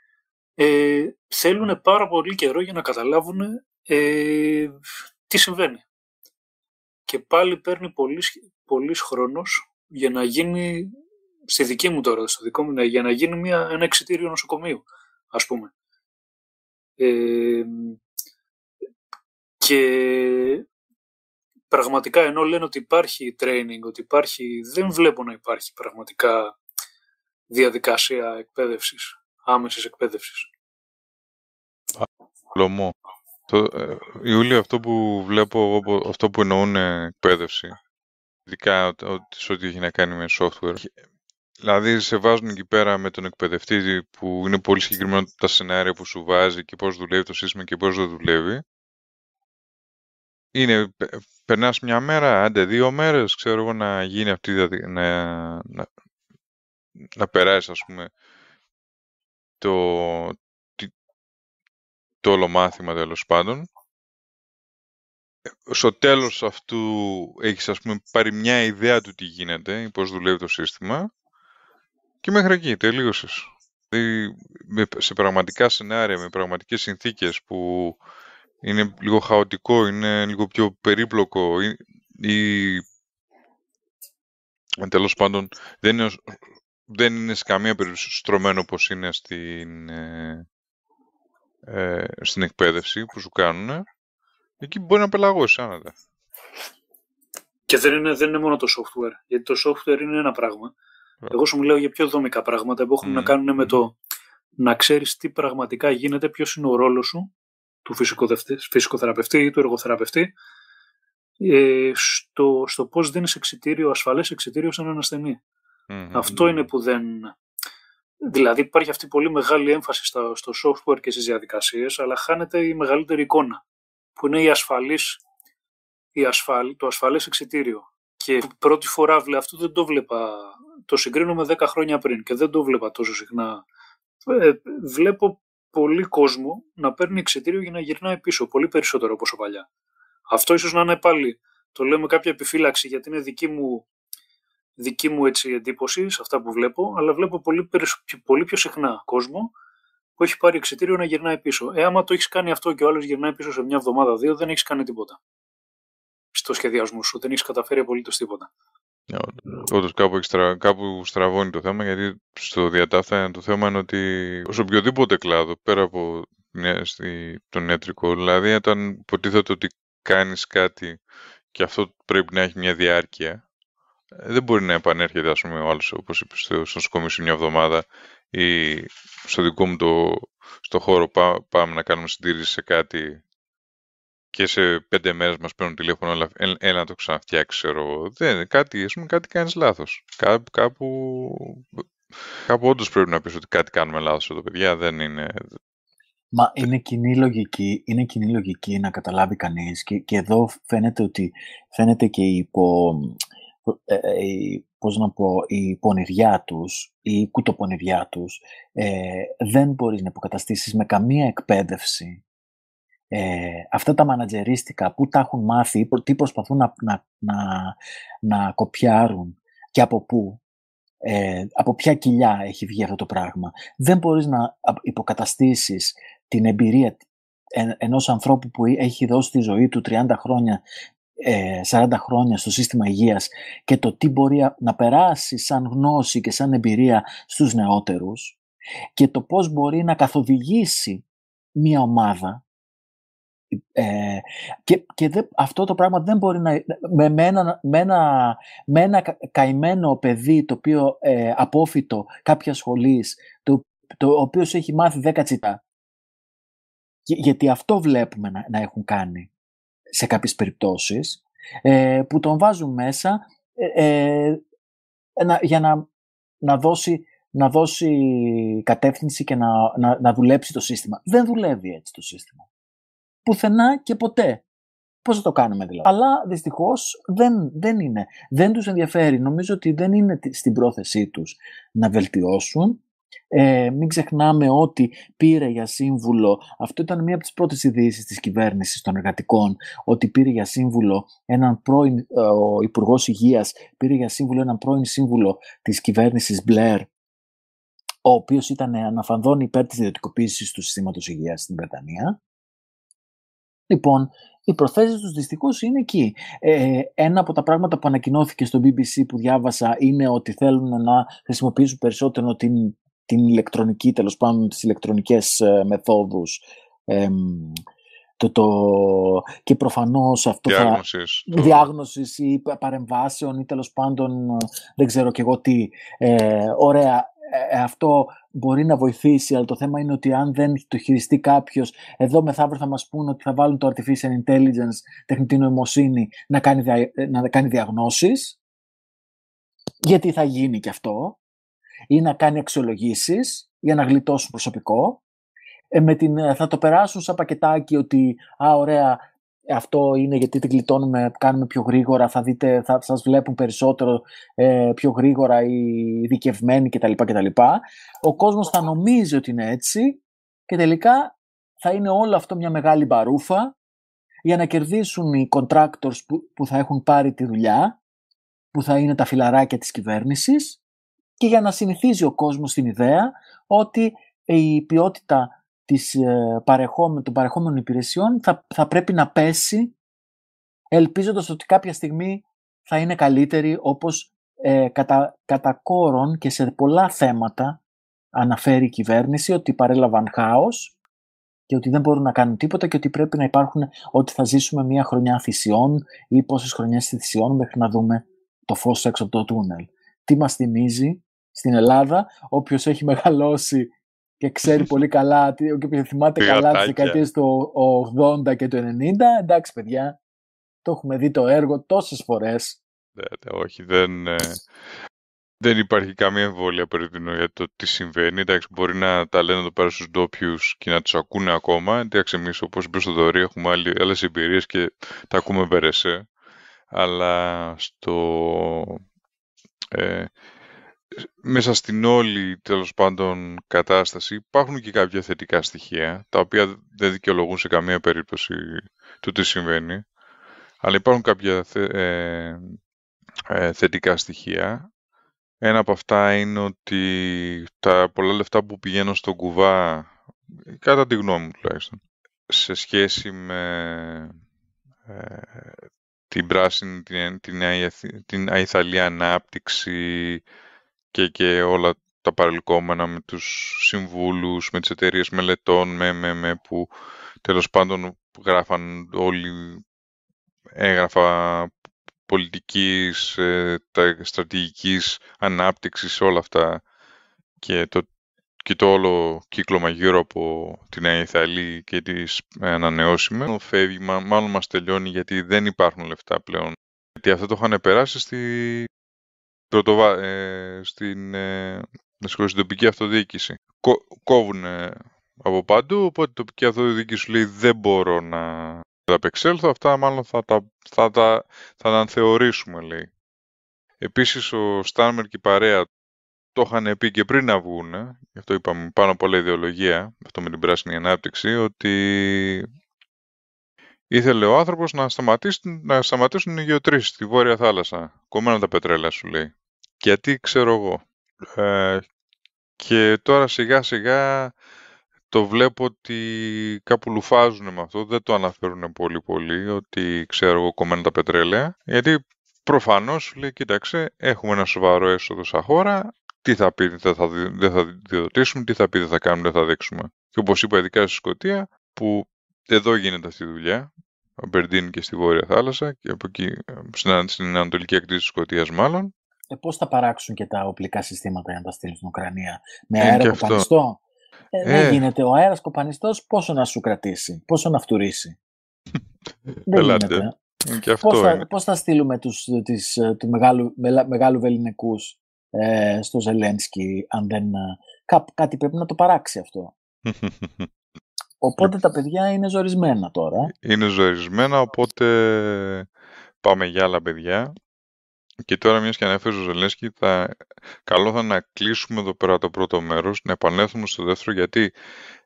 ε, θέλουν πάρα πολύ καιρό για να καταλάβουν ε, τι συμβαίνει. Και πάλι παίρνει πολύ πολύς χρόνος για να γίνει στη δική μου τώρα, στο δικό μου, ναι, για να γίνει μια, ένα εξιτήριο νοσοκομείου, ας πούμε. Ε, και πραγματικά ενώ λένε ότι υπάρχει training, ότι υπάρχει, δεν βλέπω να υπάρχει πραγματικά διαδικασία εκπαίδευσης, άμεσης εκπαίδευσης. Λομό. Το, ε, αυτό που βλέπω, αυτό που εννοούν ε, εκπαίδευση, ειδικά ό,τι έχει να κάνει με software, Δηλαδή σε βάζουν εκεί πέρα με τον εκπαιδευτή που είναι πολύ συγκεκριμένο τα σενάρια που σου βάζει και πώς δουλεύει το σύστημα και πώς δεν δουλεύει. Είναι, περνάς μια μέρα, άντε δύο μέρες, ξέρω εγώ, να γίνει αυτή, να, να, να περάσεις ας πούμε, το, το όλο μάθημα τέλος πάντων. Στο τέλος αυτού έχεις ας πούμε πάρει μια ιδέα του τι γίνεται, πώς δουλεύει το σύστημα και μέχρι εκεί τελείωσες. Ε, σε πραγματικά σενάρια, με πραγματικές συνθήκες που είναι λίγο χαοτικό, είναι λίγο πιο περίπλοκο ή τέλος πάντων δεν είναι, δεν είναι σε καμία περίπτωση στρωμένο όπως είναι στην, ε, ε, στην εκπαίδευση που σου κάνουν, εκεί μπορεί να πελαγώσει άνετα. Και δεν είναι, δεν είναι μόνο το software, γιατί το software είναι ένα πράγμα. Εγώ σου μιλάω για πιο δομικά πράγματα που έχουν mm. να κάνουν με το να ξέρεις τι πραγματικά γίνεται, ποιος είναι ο ρόλος σου, του φυσικοθεραπευτή ή του εργοθεραπευτή, ε, στο, στο πώς δίνεις εξητήριο, ασφαλές εξητήριο σε έναν Αυτό είναι που δεν. Δηλαδή υπάρχει αυτή πολύ μεγάλη έμφαση στο, στο software και στις διαδικασίες, αλλά χάνεται η μεγαλύτερη εικόνα, που είναι η ασφαλής, η ασφαλ, το ασφαλές εξητήριο. Και πρώτη φορά βλέπω, αυτό δεν το βλέπα. Το συγκρίνω με 10 χρόνια πριν και δεν το βλέπα τόσο συχνά. Ε, βλέπω πολύ κόσμο να παίρνει εξιτήριο για να γυρνάει πίσω, πολύ περισσότερο από όσο παλιά. Αυτό ίσως να είναι πάλι, το λέω με κάποια επιφύλαξη γιατί είναι δική μου, δική μου έτσι εντύπωση σε αυτά που βλέπω, αλλά βλέπω πολύ, περισ... πολύ πιο συχνά κόσμο που έχει πάρει εξιτήριο να γυρνάει πίσω. Ε, άμα το έχεις κάνει αυτό και ο άλλος γυρνάει πίσω σε μια εβδομάδα, δύο, δεν έχεις κάνει τίποτα στο σχεδιασμό σου. Δεν έχεις καταφέρει απολύτως τίποτα. Ναι, Όντως κάπου, κάπου στραβώνει το θέμα γιατί στο διατάφτα το θέμα είναι ότι σε οποιοδήποτε κλάδο πέρα από τον ιατρικό, δηλαδή όταν υποτίθεται ότι κάνεις κάτι και αυτό πρέπει να έχει μια διάρκεια, ε, δεν μπορεί να επανέρχεται ας πούμε ο άλλος, όπως είπες στο νοσοκομείο μια εβδομάδα ή στο δικό μου το, στο χώρο πάμε να κάνουμε συντήρηση σε κάτι και σε πέντε μέρες μας παίρνουν τηλέφωνο, αλλά έλα να το ξαναφτιάξεις, ξέρω εγώ. Δεν, κάτι, ας πούμε, κάτι κάνεις λάθος. Κάπου, κάπου, κάπου όντως πρέπει να πεις ότι κάτι κάνουμε λάθος εδώ, παιδιά, δεν είναι... Μα είναι κοινή λογική, είναι κοινή να καταλάβει κανείς και, και εδώ φαίνεται ότι φαίνεται και η υπο, ε, ε, πώς να πω, η πονηριά τους, η κουτοπονηριά τους, ε, δεν μπορείς να υποκαταστήσεις με καμία εκπαίδευση ε, αυτά τα μανατζερίστικα, πού τα έχουν μάθει, τι προσπαθούν να, να, να, να κοπιάρουν και από πού, ε, από ποια κοιλιά έχει βγει αυτό το πράγμα. Δεν μπορείς να υποκαταστήσεις την εμπειρία εν, ενός ανθρώπου που έχει να υποκαταστησεις την εμπειρια ενος ανθρωπου που εχει δωσει τη ζωή του 30 χρόνια 40 ε, χρόνια στο σύστημα υγείας και το τι μπορεί να περάσει σαν γνώση και σαν εμπειρία στους νεότερους και το πώς μπορεί να καθοδηγήσει μια ομάδα ε, και, αυτό το πράγμα δεν μπορεί να. Με, με, ένα, με, καημένο παιδί το οποίο ε, απόφυτο κάποια σχολής, το, οποίος έχει μάθει 10 τσιτά. Γιατί αυτό βλέπουμε να, έχουν κάνει σε κάποιες περιπτώσεις, ε, που τον βάζουν μέσα ε, για να, να, δώσει, να δώσει κατεύθυνση και να, να δουλέψει το σύστημα. Δεν δουλεύει έτσι το σύστημα πουθενά και ποτέ. Πώς θα το κάνουμε δηλαδή. Αλλά δυστυχώς δεν, δεν είναι. Δεν τους ενδιαφέρει. Νομίζω ότι δεν είναι στην πρόθεσή τους να βελτιώσουν. Ε, μην ξεχνάμε ότι πήρε για σύμβουλο, αυτό ήταν μία από τις πρώτες ειδήσεις της κυβέρνησης των εργατικών, ότι πήρε για σύμβουλο έναν πρώην, ε, ο υπουργός Υγείας πήρε για σύμβουλο έναν πρώην σύμβουλο της κυβέρνησης Μπλερ, ο οποίος ήταν αναφανδόν υπέρ της ιδιωτικοποίησης του συστήματος υγείας στην Βρετανία Λοιπόν, οι προθέσεις τους δυστυχώς είναι εκεί. Ε, ένα από τα πράγματα που ανακοινώθηκε στο BBC που διάβασα είναι ότι θέλουν να χρησιμοποιήσουν περισσότερο την, την ηλεκτρονική, τέλος πάντων τις ηλεκτρονικές ε, μεθόδους. το, το, και προφανώς αυτό διάγνωσης, θα... Το... Διάγνωσης ή παρεμβάσεων ή τέλος πάντων ε, δεν ξέρω και εγώ τι. Ε, ωραία, ε, ε, αυτό μπορεί να βοηθήσει, αλλά το θέμα είναι ότι αν δεν το χειριστεί κάποιος, εδώ μεθαύριο θα μας πούνε ότι θα βάλουν το artificial intelligence, τεχνητή νοημοσύνη, να κάνει, ε, να κάνει διαγνώσεις. Γιατί θα γίνει και αυτό, ή να κάνει αξιολογήσεις για να γλιτώσουν προσωπικό. Ε, με την, θα το περάσουν σαν πακετάκι ότι, α, ωραία, αυτό είναι γιατί την κλειτώνουμε, κάνουμε πιο γρήγορα, θα, δείτε, θα σας βλέπουν περισσότερο ε, πιο γρήγορα οι δικευμένοι κτλ, κτλ. Ο κόσμος θα νομίζει ότι είναι έτσι και τελικά θα είναι όλο αυτό μια μεγάλη μπαρούφα για να κερδίσουν οι contractors που, που θα έχουν πάρει τη δουλειά, που θα είναι τα φιλαράκια της κυβέρνησης και για να συνηθίζει ο κόσμος την ιδέα ότι η ποιότητα της, ε, παρεχόμε, των παρεχόμενων υπηρεσιών θα, πρέπει να πέσει ελπίζοντας ότι κάποια στιγμή θα είναι καλύτερη όπως ε, κατά, κόρον και σε πολλά θέματα αναφέρει η κυβέρνηση ότι παρέλαβαν χάος και ότι δεν μπορούν να κάνουν τίποτα και ότι πρέπει να υπάρχουν, ότι θα ζήσουμε μια χρονιά θυσιών ή πόσες χρονιές θυσιών μέχρι να δούμε το φως έξω από το τούνελ. Τι μας θυμίζει στην Ελλάδα, όποιος έχει μεγαλώσει και ξέρει πολύ καλά και θυμάται καλά τις δεκαετίες του 80 και του 90. Εντάξει, παιδιά, το έχουμε δει το έργο τόσες φορές. Ναι, ναι, όχι, δεν, ε, δεν υπάρχει καμία εμβόλια περίπτωση για το τι συμβαίνει. Εντάξει, μπορεί να τα λένε εδώ πέρα στους ντόπιους και να τους ακούνε ακόμα. Εντάξει, εμείς όπως είπε στο Δωρή έχουμε άλλες εμπειρίες και τα ακούμε βερεσέ. Αλλά στο. Ε, μέσα στην όλη τέλος πάντων κατάσταση υπάρχουν και κάποια θετικά στοιχεία, τα οποία δεν δικαιολογούν σε καμία περίπτωση το τι συμβαίνει. Αλλά υπάρχουν κάποια ε, ε, θετικά στοιχεία. Ένα από αυτά είναι ότι τα πολλά λεφτά που πηγαίνουν στον κουβά, κατά τη γνώμη μου τουλάχιστον, σε σχέση με ε, την πράσινη, την, την, την αϊθαλή ανάπτυξη, και, και όλα τα παρελκόμενα με τους συμβούλους, με τις εταιρείες μελετών, με, με, με, που τέλος πάντων γράφαν όλοι έγραφα πολιτικής, ε, τα στρατηγικής ανάπτυξης, όλα αυτά και το, και το όλο κύκλωμα γύρω από την Αϊθαλή και τις ανανεώσιμες φεύγει, μάλλον μας τελειώνει γιατί δεν υπάρχουν λεφτά πλέον. Γιατί αυτό το είχαν περάσει στη πρωτοβα... ε, στην, ε, στην τοπική αυτοδιοίκηση. Κο, κόβουν από παντού, οπότε η τοπική αυτοδιοίκηση σου λέει δεν μπορώ να τα απεξέλθω, αυτά μάλλον θα τα, θα τα, θα τα θεωρήσουμε, λέει. Επίσης ο Στάνμερ και η παρέα το είχαν πει και πριν να βγουν, γι' αυτό είπαμε πάνω από όλα ιδεολογία, αυτό με την πράσινη ανάπτυξη, ότι ήθελε ο άνθρωπος να, να σταματήσουν οι γεωτρήσεις στη Βόρεια Θάλασσα. Κομμένα τα πετρέλα σου λέει γιατί ξέρω εγώ. Ε, και τώρα σιγά σιγά το βλέπω ότι κάπου λουφάζουν με αυτό, δεν το αναφέρουν πολύ πολύ, ότι ξέρω εγώ κομμένα τα πετρέλαια, γιατί προφανώς λέει κοίταξε έχουμε ένα σοβαρό έσοδο σαν χώρα, τι θα πει, δεν θα, δεν θα διδοτήσουμε, τι θα πει, δεν θα κάνουμε, δεν θα δείξουμε. Και όπως είπα ειδικά στη Σκωτία, που εδώ γίνεται αυτή η δουλειά, ο Μπερντίν και στη Βόρεια Θάλασσα, και από εκεί ε, στην, στην Ανατολική Ακτή της Σκωτίας μάλλον, ε, πώς θα παράξουν και τα οπλικά συστήματα για να τα στείλουν στην Ουκρανία. Με ε, αέρα κοπανιστό. Ε, ε, δεν γίνεται. Ο αέρας κοπανιστός πόσο να σου κρατήσει, πόσο να φτουρήσει. δεν Ελάτε. γίνεται. Και αυτό πώς, θα, στείλουμε τους, τις, ε, του μεγάλου, μεγάλου ε, στο Ζελένσκι αν δεν... κάτι πρέπει να το παράξει αυτό. οπότε τα παιδιά είναι ζορισμένα τώρα. Είναι ζορισμένα, οπότε πάμε για άλλα παιδιά. Και τώρα, μιας και ανέφερε ο Ζελένσκι θα... καλό θα να κλείσουμε εδώ πέρα το πρώτο μέρος, να επανέλθουμε στο δεύτερο, γιατί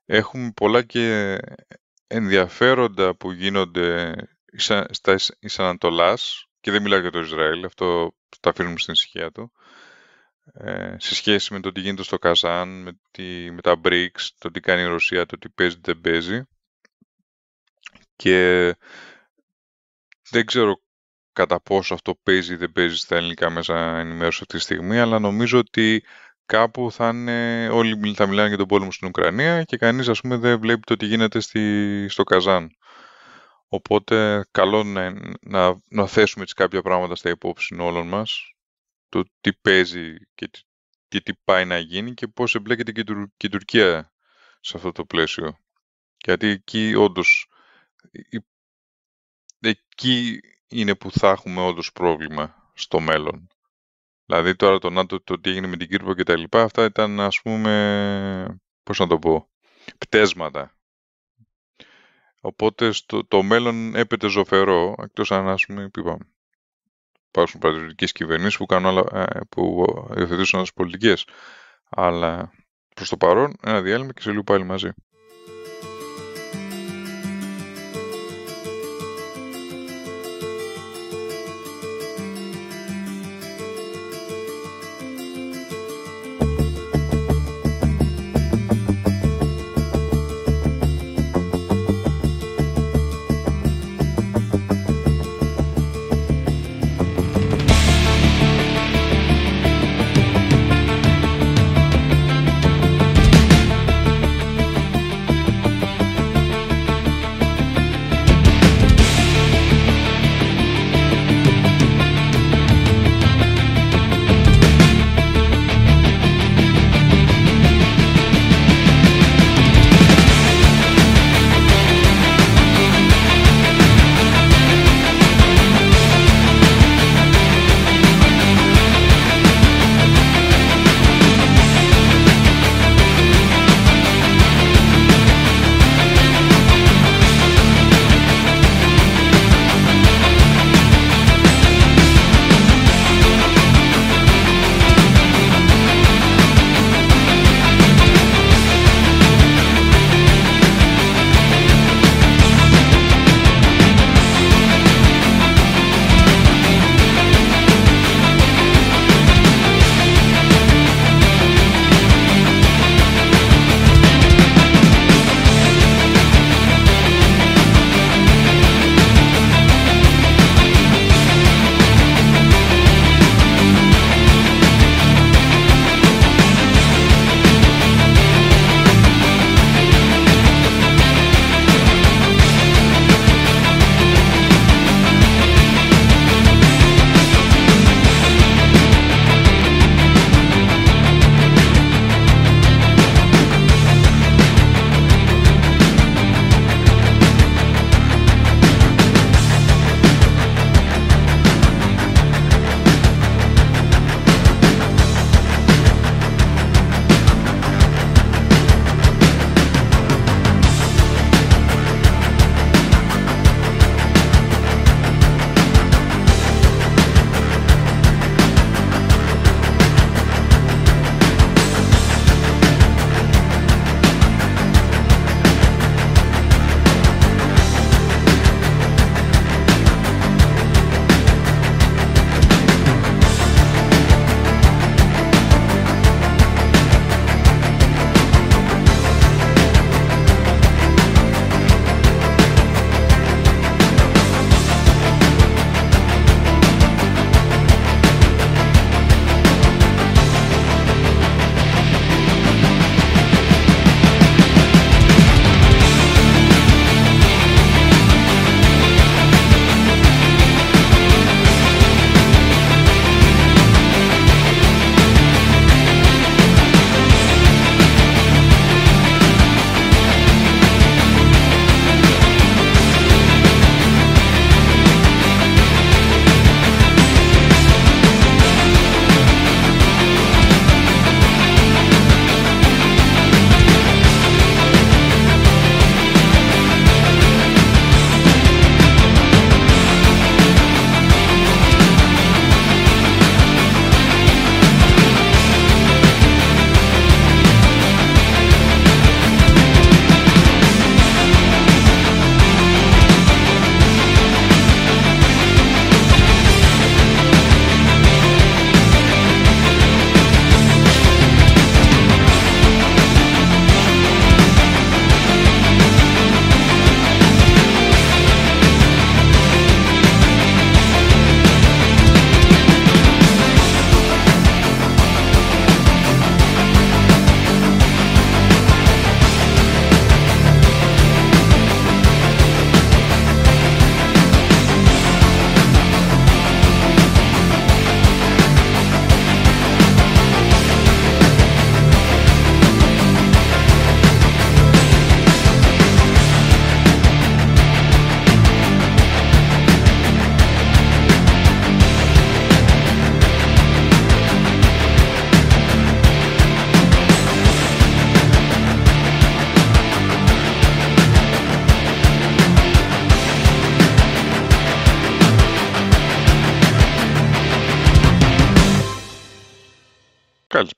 έχουμε πολλά και ενδιαφέροντα που γίνονται στα εις και δεν μιλάω για το Ισραήλ, αυτό τα αφήνουμε στην ησυχία του, ε, σε σχέση με το τι γίνεται στο Καζάν, με, τη, με τα BRICS, το τι κάνει η Ρωσία, το τι παίζει, δεν παίζει. Και δεν ξέρω κατά πόσο αυτό παίζει ή δεν παίζει στα ελληνικά μέσα ενημέρωση αυτή τη στιγμή, αλλά νομίζω ότι κάπου θα είναι, όλοι θα μιλάνε για τον πόλεμο στην Ουκρανία και κανείς ας πούμε δεν βλέπει το τι γίνεται στο Καζάν. Οπότε καλό είναι να, να θέσουμε έτσι κάποια πράγματα στα υπόψη όλων μας, το τι παίζει και τι, πάει να γίνει και πώς εμπλέκεται και η, Τουρκία σε αυτό το πλαίσιο. Γιατί εκεί όντως εκεί είναι που θα έχουμε όντως πρόβλημα στο μέλλον. Δηλαδή τώρα το ΝΑΤΟ, το τι έγινε με την Κύρπο και τα λοιπά, αυτά ήταν ας πούμε, πώς να το πω, πτέσματα. Οπότε στο, το μέλλον έπεται ζωφερό, εκτός αν ας πούμε, είπαμε, υπάρχουν πρατηρικές κυβερνήσεις που, κάνουν, ε, που υιοθετήσουν άλλες πολιτικές. Αλλά προς το παρόν, ένα διάλειμμα και σε λίγο πάλι μαζί.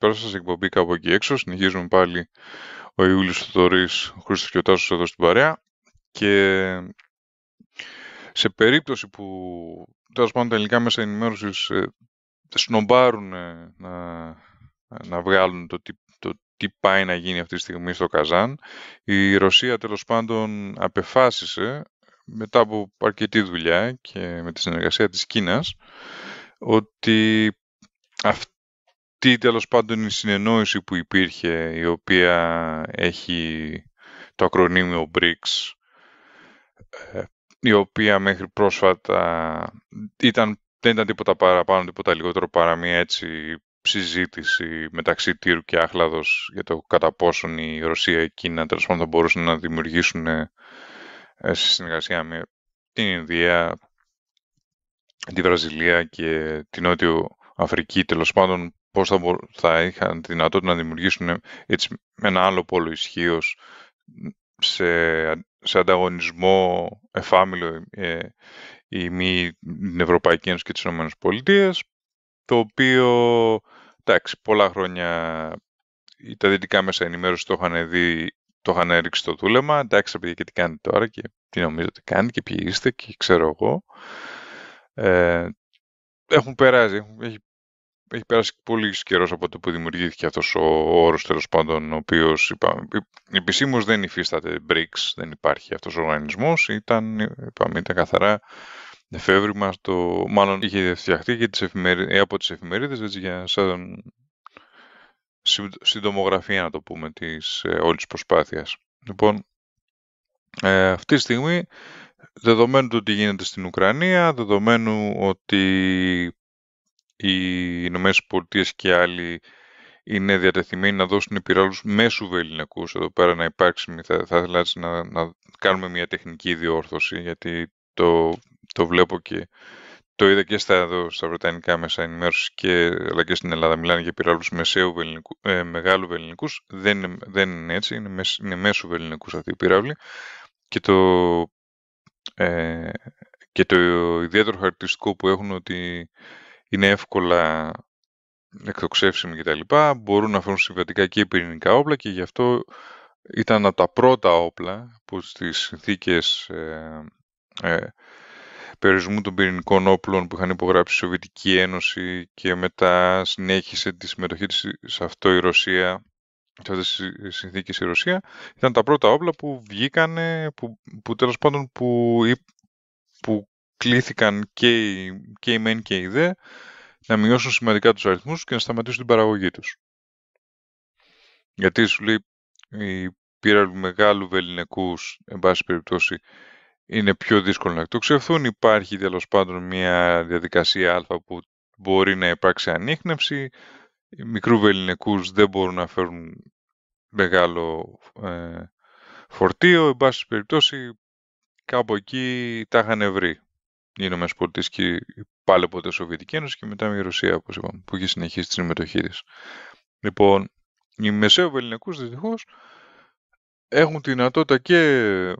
καλησπέρα σας. εκπομπή κάπου εκεί έξω. Συνεχίζουμε πάλι ο Ιούλιος του ο Χρήστος και ο εδώ στην παρέα. Και σε περίπτωση που τέλος πάντων τα ελληνικά μέσα ενημέρωσης ε, σνομπάρουν να, να βγάλουν το τι, το τι πάει να γίνει αυτή τη στιγμή στο Καζάν, η Ρωσία τέλος πάντων απεφάσισε μετά από αρκετή δουλειά και με τη συνεργασία της Κίνας ότι αυτή τι τέλος πάντων η συνεννόηση που υπήρχε, η οποία έχει το ακρονίμιο BRICS, ε, η οποία μέχρι πρόσφατα ήταν, δεν ήταν τίποτα παραπάνω, τίποτα λιγότερο παρά μια έτσι συζήτηση μεταξύ Τύρου και Άχλαδος για το κατά πόσον η Ρωσία και η Κίνα τέλος πάντων θα μπορούσαν να δημιουργήσουν ε, ε, σε συνεργασία με την Ινδία, τη Βραζιλία και την Νότιο Αφρική τέλος πάντων πώς θα, είχαν τη δυνατότητα να δημιουργήσουν ε, έτσι, ένα άλλο πόλο ισχύως σε, σε ανταγωνισμό εφάμιλο ε, η μη την Ευρωπαϊκή Ένωση και τις ΗΠΑ, το οποίο, εντάξει, πολλά χρόνια τα δυτικά μέσα ενημέρωση το είχαν δει, το είχαν ρίξει στο δούλεμα, εντάξει, παιδιά και τι κάνετε τώρα και τι νομίζετε ότι κάνετε και ποιοι είστε και ξέρω εγώ. Ε, έχουν περάσει, έχει έχει περάσει πολύ καιρός από το που δημιουργήθηκε αυτός ο όρος τέλος πάντων, ο οποίος επισήμως δεν υφίσταται BRICS, δεν υπάρχει αυτός ο οργανισμός. Ήταν, είπαμε, ήταν καθαρά εφεύρημα στο. Μάλλον είχε φτιαχτεί και τις ε, από τις εφημερίδες για σαν συντομογραφία, να το πούμε, της ε, όλης προσπάθειας. Λοιπόν, ε, αυτή τη στιγμή δεδομένου του ότι γίνεται στην Ουκρανία, δεδομένου ότι οι Ηνωμένες Πολιτείες και άλλοι είναι διατεθειμένοι να δώσουν υπηράλους μέσου βελληνικούς εδώ πέρα να υπάρξει, θα, θα ήθελα έτσι να, να κάνουμε μια τεχνική διόρθωση γιατί το, το βλέπω και το είδα και στα, εδώ, στα βρετανικά μέσα ενημέρωσης και, αλλά και στην Ελλάδα μιλάνε για πυράλους ε, μεγάλου βελληνικούς Δεν, είναι, δεν είναι έτσι, είναι, μεσ, είναι μέσου βελληνικούς αυτοί οι πυράβλοι. Και το, ε, και το ιδιαίτερο χαρακτηριστικό που έχουν ότι είναι εύκολα τα κτλ. Μπορούν να φέρουν συμβατικά και πυρηνικά όπλα και γι' αυτό ήταν από τα πρώτα όπλα που στις συνθήκες ε, ε, περιορισμού των πυρηνικών όπλων που είχαν υπογράψει η Σοβιετική Ένωση και μετά συνέχισε τη συμμετοχή της σε αυτό η Ρωσία σε αυτές τις συνθήκες η Ρωσία ήταν τα πρώτα όπλα που βγήκανε που, που τέλος πάντων που, που κλήθηκαν και οι, και οι μεν και οι δε να μειώσουν σημαντικά τους αριθμούς και να σταματήσουν την παραγωγή τους. Γιατί σου λέει η πύρα μεγάλου βεληνικούς, εν πάση περιπτώσει, είναι πιο δύσκολο να εκτοξευθούν. Υπάρχει τέλος πάντων μια διαδικασία α που μπορεί να υπάρξει ανείχνευση. Οι μικρού βεληνικούς δεν μπορούν να φέρουν μεγάλο ε, φορτίο. Εν πάση περιπτώσει, κάπου εκεί τα είχαν βρει οι Ηνωμένες Πολιτείες και πάλι ποτέ Σοβιετική Ένωση και μετά η Ρωσία, όπως είπαμε, που είχε συνεχίσει τη συμμετοχή της. Λοιπόν, οι μεσαίου ελληνικού δυστυχώς έχουν τη δυνατότητα και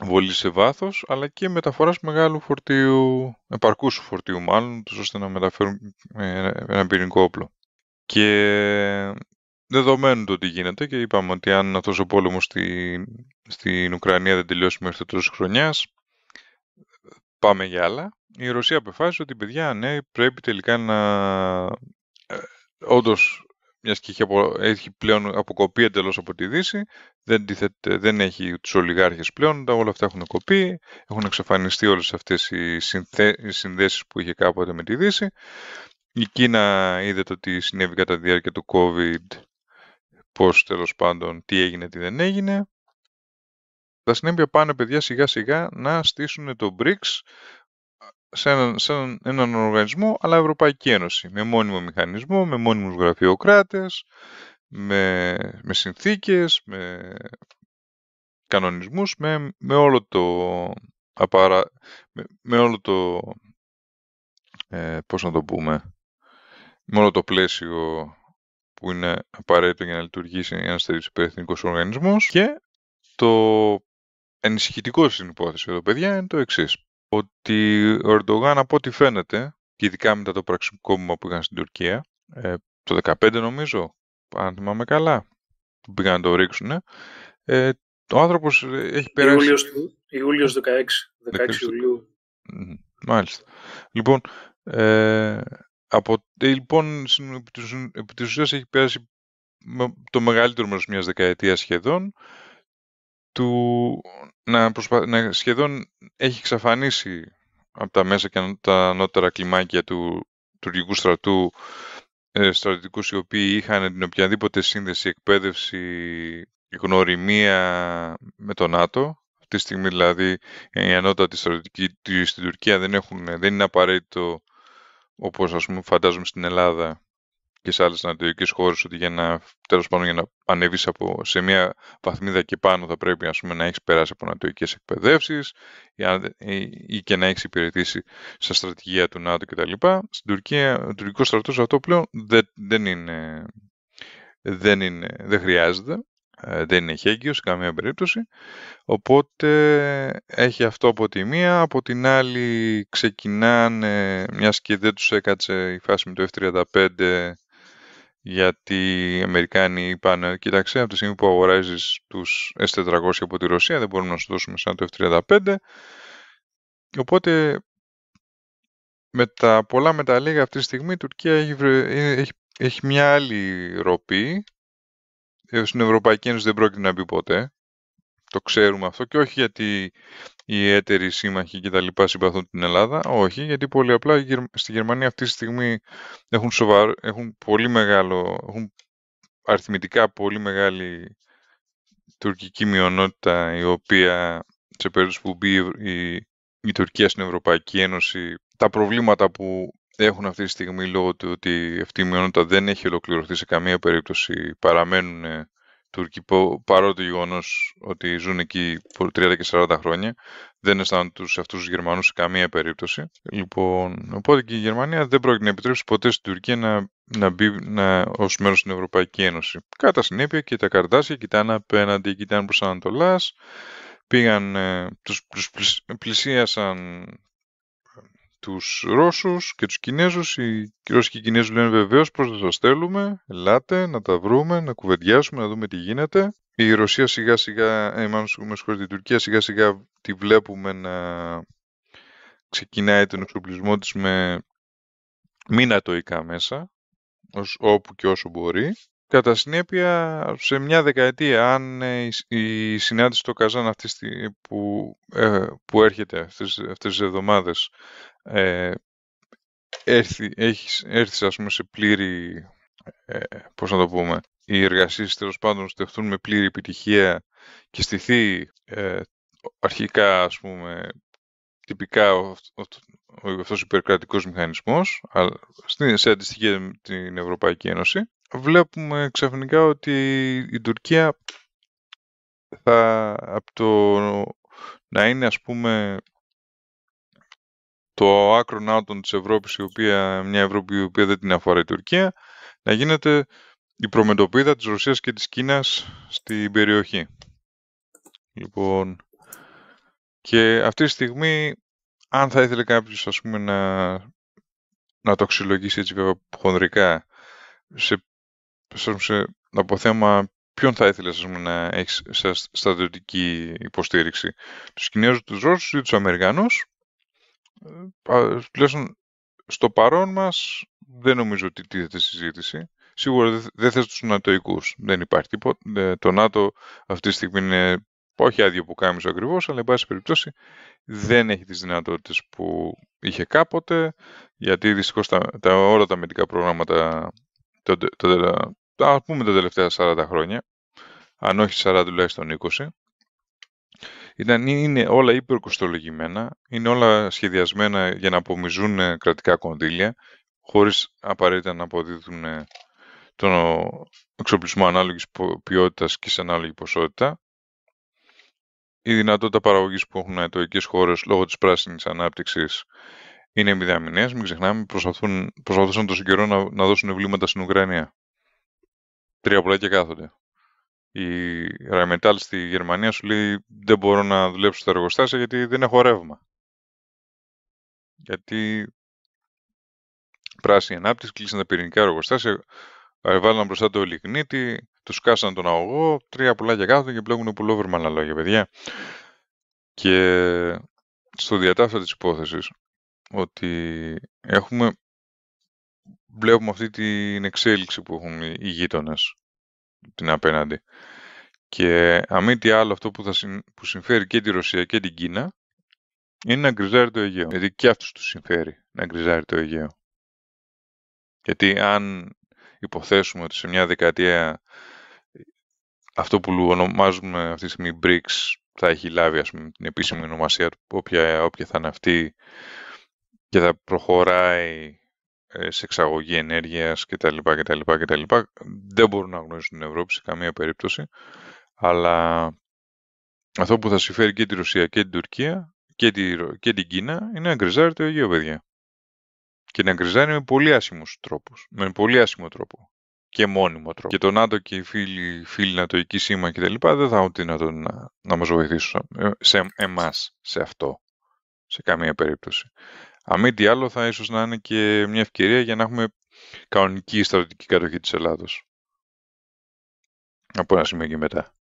βολής σε βάθος, αλλά και μεταφοράς μεγάλου φορτίου, επαρκούς φορτίου μάλλον, ώστε να μεταφέρουν ε, ένα πυρηνικό όπλο. Και δεδομένου το τι γίνεται, και είπαμε ότι αν αυτός ο πόλεμος στην, Ουκρανία δεν τελειώσει μέχρι το τέλος χρονιάς, πάμε για άλλα. Η Ρωσία αποφάσισε ότι, παιδιά, ναι, πρέπει τελικά να... Ε, όντως μιας και έχει, απο... πλέον αποκοπεί εντελώς από τη Δύση, δεν, δεν έχει τους ολιγάρχες πλέον, τα όλα αυτά έχουν κοπεί, έχουν εξαφανιστεί όλες αυτές οι, συνθε... συνδέσεις που είχε κάποτε με τη Δύση. Η Κίνα είδε το τι συνέβη κατά τη διάρκεια του COVID, πώς τέλος πάντων, τι έγινε, τι δεν έγινε. Τα συνέπεια πάνε παιδιά σιγά σιγά να στήσουν το BRICS σε έναν, σε έναν οργανισμό, αλλά Ευρωπαϊκή Ένωση, με μόνιμο μηχανισμό, με μόνιμους γραφειοκράτες, με, με συνθήκες, με κανονισμούς, με, με όλο το απαρα... με, όλο το ε, πώς να το πούμε, με όλο το πλαίσιο που είναι απαραίτητο για να λειτουργήσει ένας τέτοιος υπερεθνικός οργανισμός και το ενισχυτικό στην υπόθεση εδώ, παιδιά, είναι το εξής. Ότι ο Ερντογάν, από ό,τι φαίνεται, και ειδικά μετά το πραξικόπημα που είχαν στην Τουρκία, ε, το 2015 νομίζω, αν θυμάμαι καλά, που πήγαν να το ρίξουν, ε, ο άνθρωπος ε, έχει περάσει... Ιούλιος, Ιούλιος 16, 16, Ιουλίου. Μάλιστα. Λοιπόν, ε, από, λοιπόν επί της ουσίας έχει περάσει το μεγαλύτερο μέρος μιας δεκαετίας σχεδόν του να, σχεδόν έχει εξαφανίσει από τα μέσα και τα ανώτερα κλιμάκια του τουρκικού στρατού ε, στρατιωτικούς οι οποίοι είχαν την οποιαδήποτε σύνδεση, εκπαίδευση, γνωριμία με τον ΝΑΤΟ. Αυτή τη στιγμή δηλαδή οι ανώτατοι στρατιωτικοί στην Τουρκία δεν, έχουν, δεν είναι απαραίτητο όπως ας πούμε φαντάζομαι στην Ελλάδα και σε άλλες ανατολικέ χώρες ότι για να, τέλος πάνω, για να ανέβεις από, σε μια βαθμίδα και πάνω θα πρέπει ας πούμε, να έχεις περάσει από ανατολικέ εκπαιδεύσεις ή, και να έχεις υπηρετήσει στα στρατηγία του ΝΑΤΟ κτλ. Στην Τουρκία, ο τουρκικός στρατός αυτό πλέον δεν, δεν, είναι, δεν, είναι, δεν χρειάζεται. Ε, δεν είναι χέγγιος σε καμία περίπτωση. Οπότε έχει αυτό από τη μία. Από την άλλη ξεκινάνε, μιας και δεν τους έκατσε η φάση με το F-35 γιατί οι Αμερικάνοι είπαν, κοίταξε, από τη στιγμή που αγοράζεις τους S400 από τη Ρωσία, δεν μπορούμε να σου δώσουμε σαν το F35. Οπότε, με τα πολλά με τα λίγα αυτή τη στιγμή, η Τουρκία έχει, έχει, έχει μια άλλη ροπή. Ε, στην Ευρωπαϊκή Ένωση δεν πρόκειται να μπει ποτέ το ξέρουμε αυτό και όχι γιατί οι έτεροι σύμμαχοι και τα λοιπά συμπαθούν την Ελλάδα, όχι, γιατί πολύ απλά στη Γερμανία αυτή τη στιγμή έχουν, σοβαρό, έχουν πολύ μεγάλο, έχουν αριθμητικά πολύ μεγάλη τουρκική μειονότητα η οποία σε περίπτωση που μπει η, η Τουρκία στην Ευρωπαϊκή Ένωση τα προβλήματα που έχουν αυτή τη στιγμή λόγω του ότι αυτή η μειονότητα δεν έχει ολοκληρωθεί σε καμία περίπτωση παραμένουν ε, Τούρκοι παρόλο το γεγονός ότι ζουν εκεί 30 και 40 χρόνια. Δεν αισθάνονται τους αυτούς τους Γερμανούς σε καμία περίπτωση. Λοιπόν, οπότε και η Γερμανία δεν πρόκειται να επιτρέψει ποτέ στην Τουρκία να, να μπει να, ως μέρος στην Ευρωπαϊκή Ένωση. Κατά συνέπεια και τα Καρδάσια κοιτάνε απέναντι, κοιτάνε προς Ανατολάς, πήγαν, ε, τους, πλησίασαν τους Ρώσους και τους Κινέζους. Οι Ρώσοι και οι Κινέζοι λένε βεβαίως πώς θα σας στέλνουμε, ελάτε να τα βρούμε, να κουβεντιάσουμε, να δούμε τι γίνεται. Η Ρωσία σιγά σιγά, ε, μάλλον η Τουρκία σιγά σιγά τη βλέπουμε να ξεκινάει τον εξοπλισμό της με μη νατοϊκά μέσα, ως, όπου και όσο μπορεί. Κατά συνέπεια, σε μια δεκαετία, αν ε, η συνάντηση στο Καζάν αυτή που, ε, που έρχεται αυτές, αυτές τις εβδομάδες ε, έρθει, έχει, ας πούμε, σε πλήρη, ε, πώς να το πούμε, οι εργασίες τέλος πάντων στεφτούν με πλήρη επιτυχία και στηθεί αρχικά ας πούμε τυπικά ο, ο, αυτός ο υπερκρατικός μηχανισμός αλλά σε αντιστοιχεία την Ευρωπαϊκή Ένωση βλέπουμε ξαφνικά ότι η Τουρκία θα από το να είναι ας πούμε το άκρο νάτων της Ευρώπης η οποία, μια Ευρώπη η οποία δεν την αφορά η Τουρκία να γίνεται η προμετωπίδα της Ρωσίας και της Κίνας στην περιοχή. Λοιπόν, και αυτή τη στιγμή αν θα ήθελε κάποιος ας να, το αξιολογήσει έτσι βέβαια χονδρικά σε από θέμα ποιον θα ήθελες να έχεις σε στρατιωτική υποστήριξη. Τους Κινέζους, τους Ρώσους ή τους Αμερικανούς. Ε, τουλάχιστον στο παρόν μας δεν νομίζω ότι τίθεται συζήτηση. Σίγουρα δεν θες τους νατοικούς. Δεν υπάρχει τίποτα. Το ΝΑΤΟ αυτή τη στιγμή είναι όχι άδειο που κάμισε ακριβώς, αλλά εν πάση περιπτώσει δεν έχει τις δυνατότητες που είχε κάποτε, γιατί δυστυχώς τα, τα όλα τα αμυντικά προγράμματα τα, τα, α πούμε τα τελευταία 40 χρόνια, αν όχι 40 τουλάχιστον 20, ήταν, είναι όλα υπερκοστολογημένα, είναι όλα σχεδιασμένα για να απομυζούν ε, κρατικά κονδύλια, χωρίς απαραίτητα να αποδίδουν ε, τον ε, εξοπλισμό ανάλογης ποιότητας και σε ανάλογη ποσότητα. Η δυνατότητα παραγωγής που έχουν τοικές χώρες λόγω της πράσινης ανάπτυξης είναι μηδαμινές. Μην ξεχνάμε, προσπαθούν, προσπαθούσαν τόσο καιρό να, να δώσουν ευλήματα στην Ουκρανία τρία πολλά και κάθονται. Η Rheinmetall στη Γερμανία σου λέει δεν μπορώ να δουλέψω στα εργοστάσια γιατί δεν έχω ρεύμα. Γιατί πράσινη ανάπτυξη, κλείσαν τα πυρηνικά εργοστάσια, βάλαν μπροστά το λιγνίτι, τους κάσαν τον αγωγό, τρία πουλάκια κάθονται και πλέγουν πουλόβερ με άλλα λόγια, παιδιά. Και στο διατάφτα της υπόθεσης ότι έχουμε βλέπουμε αυτή την εξέλιξη που έχουν οι γείτονες την απέναντι. Και αμή τι άλλο αυτό που, θα που συμφέρει και τη Ρωσία και την Κίνα είναι να γκριζάρει το Αιγαίο. Γιατί και αυτούς τους συμφέρει να γκριζάρει το Αιγαίο. Γιατί αν υποθέσουμε ότι σε μια δεκαετία αυτό που ονομάζουμε αυτή τη στιγμή BRICS θα έχει λάβει πούμε, την επίσημη ονομασία του, όποια, όποια θα είναι αυτή και θα προχωράει ε, σε εξαγωγή ενέργειας κτλ, κτλ, κτλ. Δεν μπορούν να γνωρίσουν την Ευρώπη σε καμία περίπτωση, αλλά αυτό που θα συμφέρει και τη Ρωσία και την Τουρκία και, και την Κίνα είναι να γκριζάρει το Αιγαίο, παιδιά. Και να γκριζάρει με πολύ άσχημους τρόπους, με πολύ άσχημο τρόπο και μόνιμο τρόπο. Και το ΝΑΤΟ και οι φίλοι, φίλοι νατοϊκοί σήμα κτλ. δεν θα έχουν τη να, να μας βοηθήσουν ε, σε εμάς, σε αυτό, σε καμία περίπτωση. Αν μη τι άλλο, θα ίσως να είναι και μια ευκαιρία για να έχουμε κανονική στρατιωτική κατοχή της Ελλάδος. Από ένα σημείο και μετά.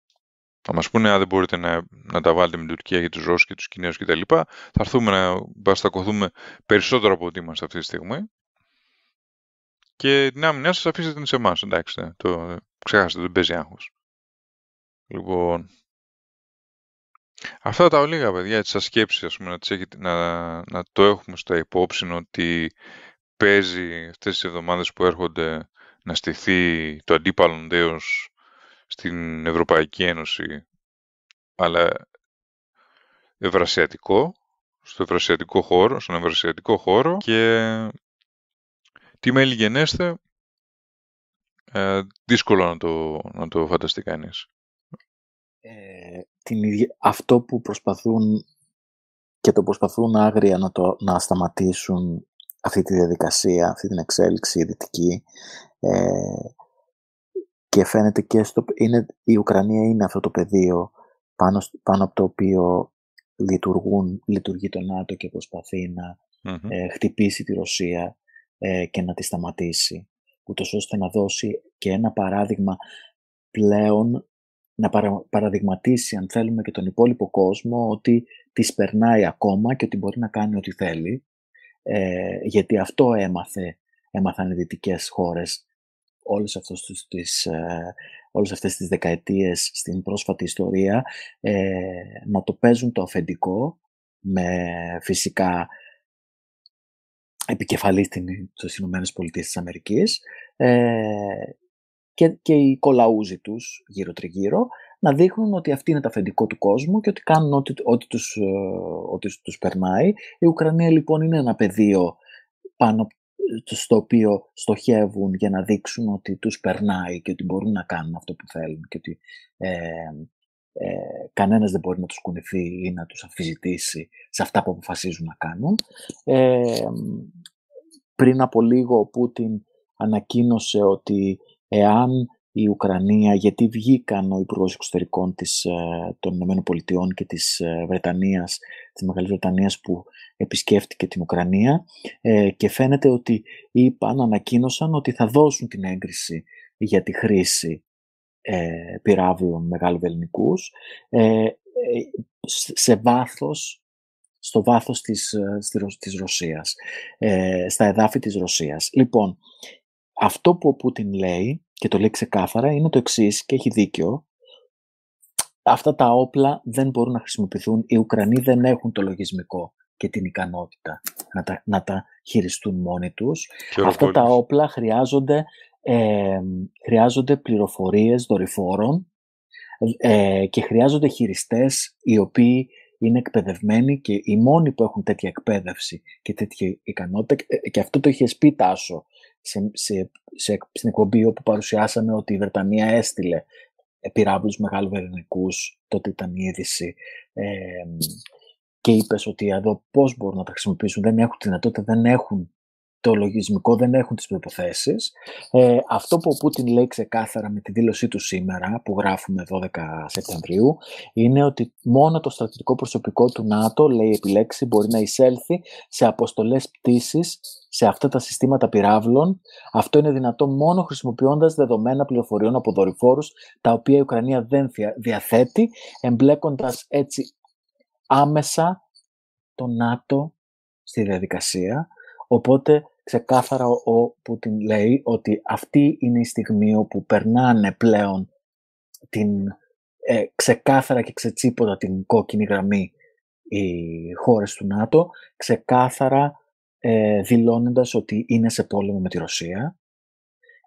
Θα μας πούνε, αν δεν μπορείτε να, να τα βάλετε με την Τουρκία για τους Ρώσους και τους Κινέζους κτλ. Θα έρθουμε να βαστακωθούμε περισσότερο από ό,τι είμαστε αυτή τη στιγμή. Και την άμυνά σας αφήσετε την σε εμάς, εντάξει. Ναι, το, ξεχάσετε, δεν παίζει άγχος. Λοιπόν, Αυτά τα ολίγα, παιδιά, τη ασκέψη, ας να, να, το έχουμε στα υπόψη ότι παίζει αυτές τις εβδομάδες που έρχονται να στηθεί το αντίπαλον δέος στην Ευρωπαϊκή Ένωση, αλλά ευρασιατικό, στο χώρο, στον ευρασιατικό χώρο και τι μέλη γενέστε, ε, δύσκολο να το, να το φανταστεί κανείς. Ε, την αυτό που προσπαθούν και το προσπαθούν άγρια να, το, να σταματήσουν αυτή τη διαδικασία, αυτή την εξέλιξη δυτική ε, και φαίνεται και στο, είναι, η Ουκρανία είναι αυτό το πεδίο πάνω, πάνω από το οποίο λειτουργούν, λειτουργεί το ΝΑΤΟ και προσπαθεί να ε, χτυπήσει τη Ρωσία ε, και να τη σταματήσει ούτως ώστε να δώσει και ένα παράδειγμα πλέον να παραδειγματίσει, αν θέλουμε, και τον υπόλοιπο κόσμο ότι τις περνάει ακόμα και ότι μπορεί να κάνει ό,τι θέλει, ε, γιατί αυτό έμαθε, έμαθαν οι δυτικές χώρες όλες, αυτές τις, ε, όλες αυτές τις δεκαετίες στην πρόσφατη ιστορία, ε, να το παίζουν το αφεντικό με φυσικά επικεφαλής στις Ηνωμένες Πολιτείες της Αμερικής ε, και, και οι κολαούζοι τους γύρω τριγύρω να δείχνουν ότι αυτή είναι τα αφεντικό του κόσμου και ότι κάνουν ό,τι, ό,τι, τους, ε, ό,τι τους περνάει. Η Ουκρανία λοιπόν είναι ένα πεδίο πάνω ε, στο οποίο στοχεύουν για να δείξουν ότι τους περνάει και ότι μπορούν να κάνουν αυτό που θέλουν και ότι ε, ε κανένας δεν μπορεί να τους κουνηθεί ή να τους αφιζητήσει σε αυτά που αποφασίζουν να κάνουν. Ε, πριν από λίγο ο Πούτιν ανακοίνωσε ότι εάν η Ουκρανία, γιατί βγήκαν ο Υπουργός Εξωτερικών της, ε, των ΗΠΑ και της ε, Βρετανίας, της Μεγάλης Βρετανίας που επισκέφτηκε την Ουκρανία ε, και φαίνεται ότι είπαν, ανακοίνωσαν ότι θα δώσουν την έγκριση για τη χρήση ε, πυράβλων μεγάλου ελληνικούς σε βάθος στο βάθος της, της Ρωσίας, στα εδάφη της Ρωσίας. Λοιπόν, αυτό που ο Πούτιν λέει και το λέει ξεκάθαρα είναι το εξής και έχει δίκιο. Αυτά τα όπλα δεν μπορούν να χρησιμοποιηθούν. Οι Ουκρανοί δεν έχουν το λογισμικό και την ικανότητα να τα, να τα χειριστούν μόνοι τους. Αυτά τα όπλα χρειάζονται, ε, χρειάζονται πληροφορίες δορυφόρων ε, και χρειάζονται χειριστές οι οποίοι είναι εκπαιδευμένοι και οι μόνοι που έχουν τέτοια εκπαίδευση και τέτοια ικανότητα ε, και αυτό το είχε πει Τάσο σε, σε, σε, στην εκπομπή όπου παρουσιάσαμε ότι η Βρετανία έστειλε μεγάλου βερνικού, τότε ήταν η είδηση, ε, και είπες ότι εδώ πώς μπορούν να τα χρησιμοποιήσουν, δεν έχουν τη δυνατότητα, δεν έχουν το λογισμικό δεν έχουν τις προϋποθέσεις. Ε, αυτό που ο Πούτιν λέει ξεκάθαρα με τη δήλωσή του σήμερα, που γράφουμε 12 Σεπτεμβρίου, είναι ότι μόνο το στρατιωτικό προσωπικό του ΝΑΤΟ, λέει επιλέξει, μπορεί να εισέλθει σε αποστολές πτήσης σε αυτά τα συστήματα πυράβλων. Αυτό είναι δυνατό μόνο χρησιμοποιώντας δεδομένα πληροφοριών από δορυφόρους, τα οποία η Ουκρανία δεν διαθέτει, εμπλέκοντας έτσι άμεσα το ΝΑΤΟ στη διαδικασία. Οπότε ξεκάθαρα ο Πούτιν λέει ότι αυτή είναι η στιγμή όπου περνάνε πλέον την, ε, ξεκάθαρα και ξετσίποτα την κόκκινη γραμμή οι χώρες του ΝΑΤΟ, ξεκάθαρα ε, δηλώνοντας ότι είναι σε πόλεμο με τη Ρωσία.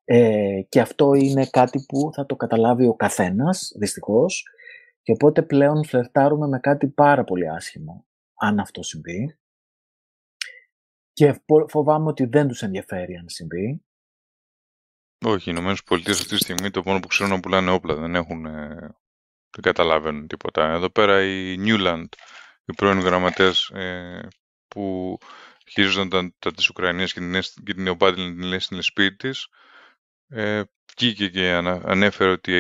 Ε, και αυτό είναι κάτι που θα το καταλάβει ο καθένας, δυστυχώς. Και οπότε πλέον φλερτάρουμε με κάτι πάρα πολύ άσχημο, αν αυτό συμβεί. Και φοβάμαι ότι δεν τους ενδιαφέρει αν συμβεί. Όχι, οι Ηνωμένες Πολιτείες αυτή τη στιγμή το μόνο που ξέρουν να πουλάνε όπλα. Δεν έχουν. Ε, δεν καταλαβαίνουν τίποτα. Εδώ πέρα η Νιούλαντ, οι πρώην γραμματές ε, που χειρίζονταν τα της Ουκρανίας και την, Νεοπάτη την την σπίτι της, ε, βγήκε και ανέφερε ότι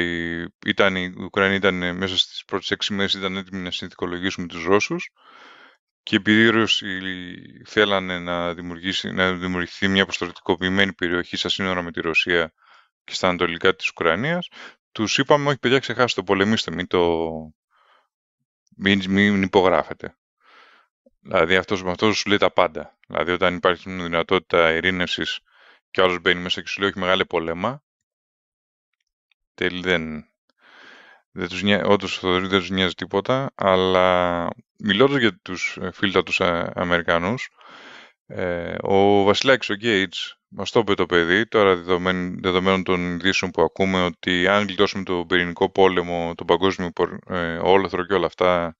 ήταν, η Ουκρανία ήταν ε, μέσα στις πρώτες έξι μέρες ήταν έτοιμη να συνθηκολογήσουμε τους Ρώσους και επειδή οι Ρώσοι θέλανε να, να δημιουργηθεί μια αποστρατικοποιημένη περιοχή στα σύνορα με τη Ρωσία και στα ανατολικά της Ουκρανίας, τους είπαμε, όχι παιδιά, ξεχάστε το, πολεμήστε, μην το... Μην, μην υπογράφετε. Δηλαδή αυτός, σου λέει τα πάντα. Δηλαδή όταν υπάρχει μια δυνατότητα ειρήνευσης και άλλος μπαίνει μέσα και σου λέει όχι μεγάλε πολέμα, τέλει δεν... Δεν τους, δεν τους νοιάζει τίποτα, αλλά μιλώντας για τους φίλτα τους ε, ε, Αμερικανούς, ε, ο Βασιλάκης ο Γκέιτ, μας το είπε το παιδί, τώρα δεδομένων, των ειδήσεων που ακούμε, ότι αν γλιτώσουμε τον πυρηνικό πόλεμο, τον παγκόσμιο ε, όλεθρο και όλα αυτά,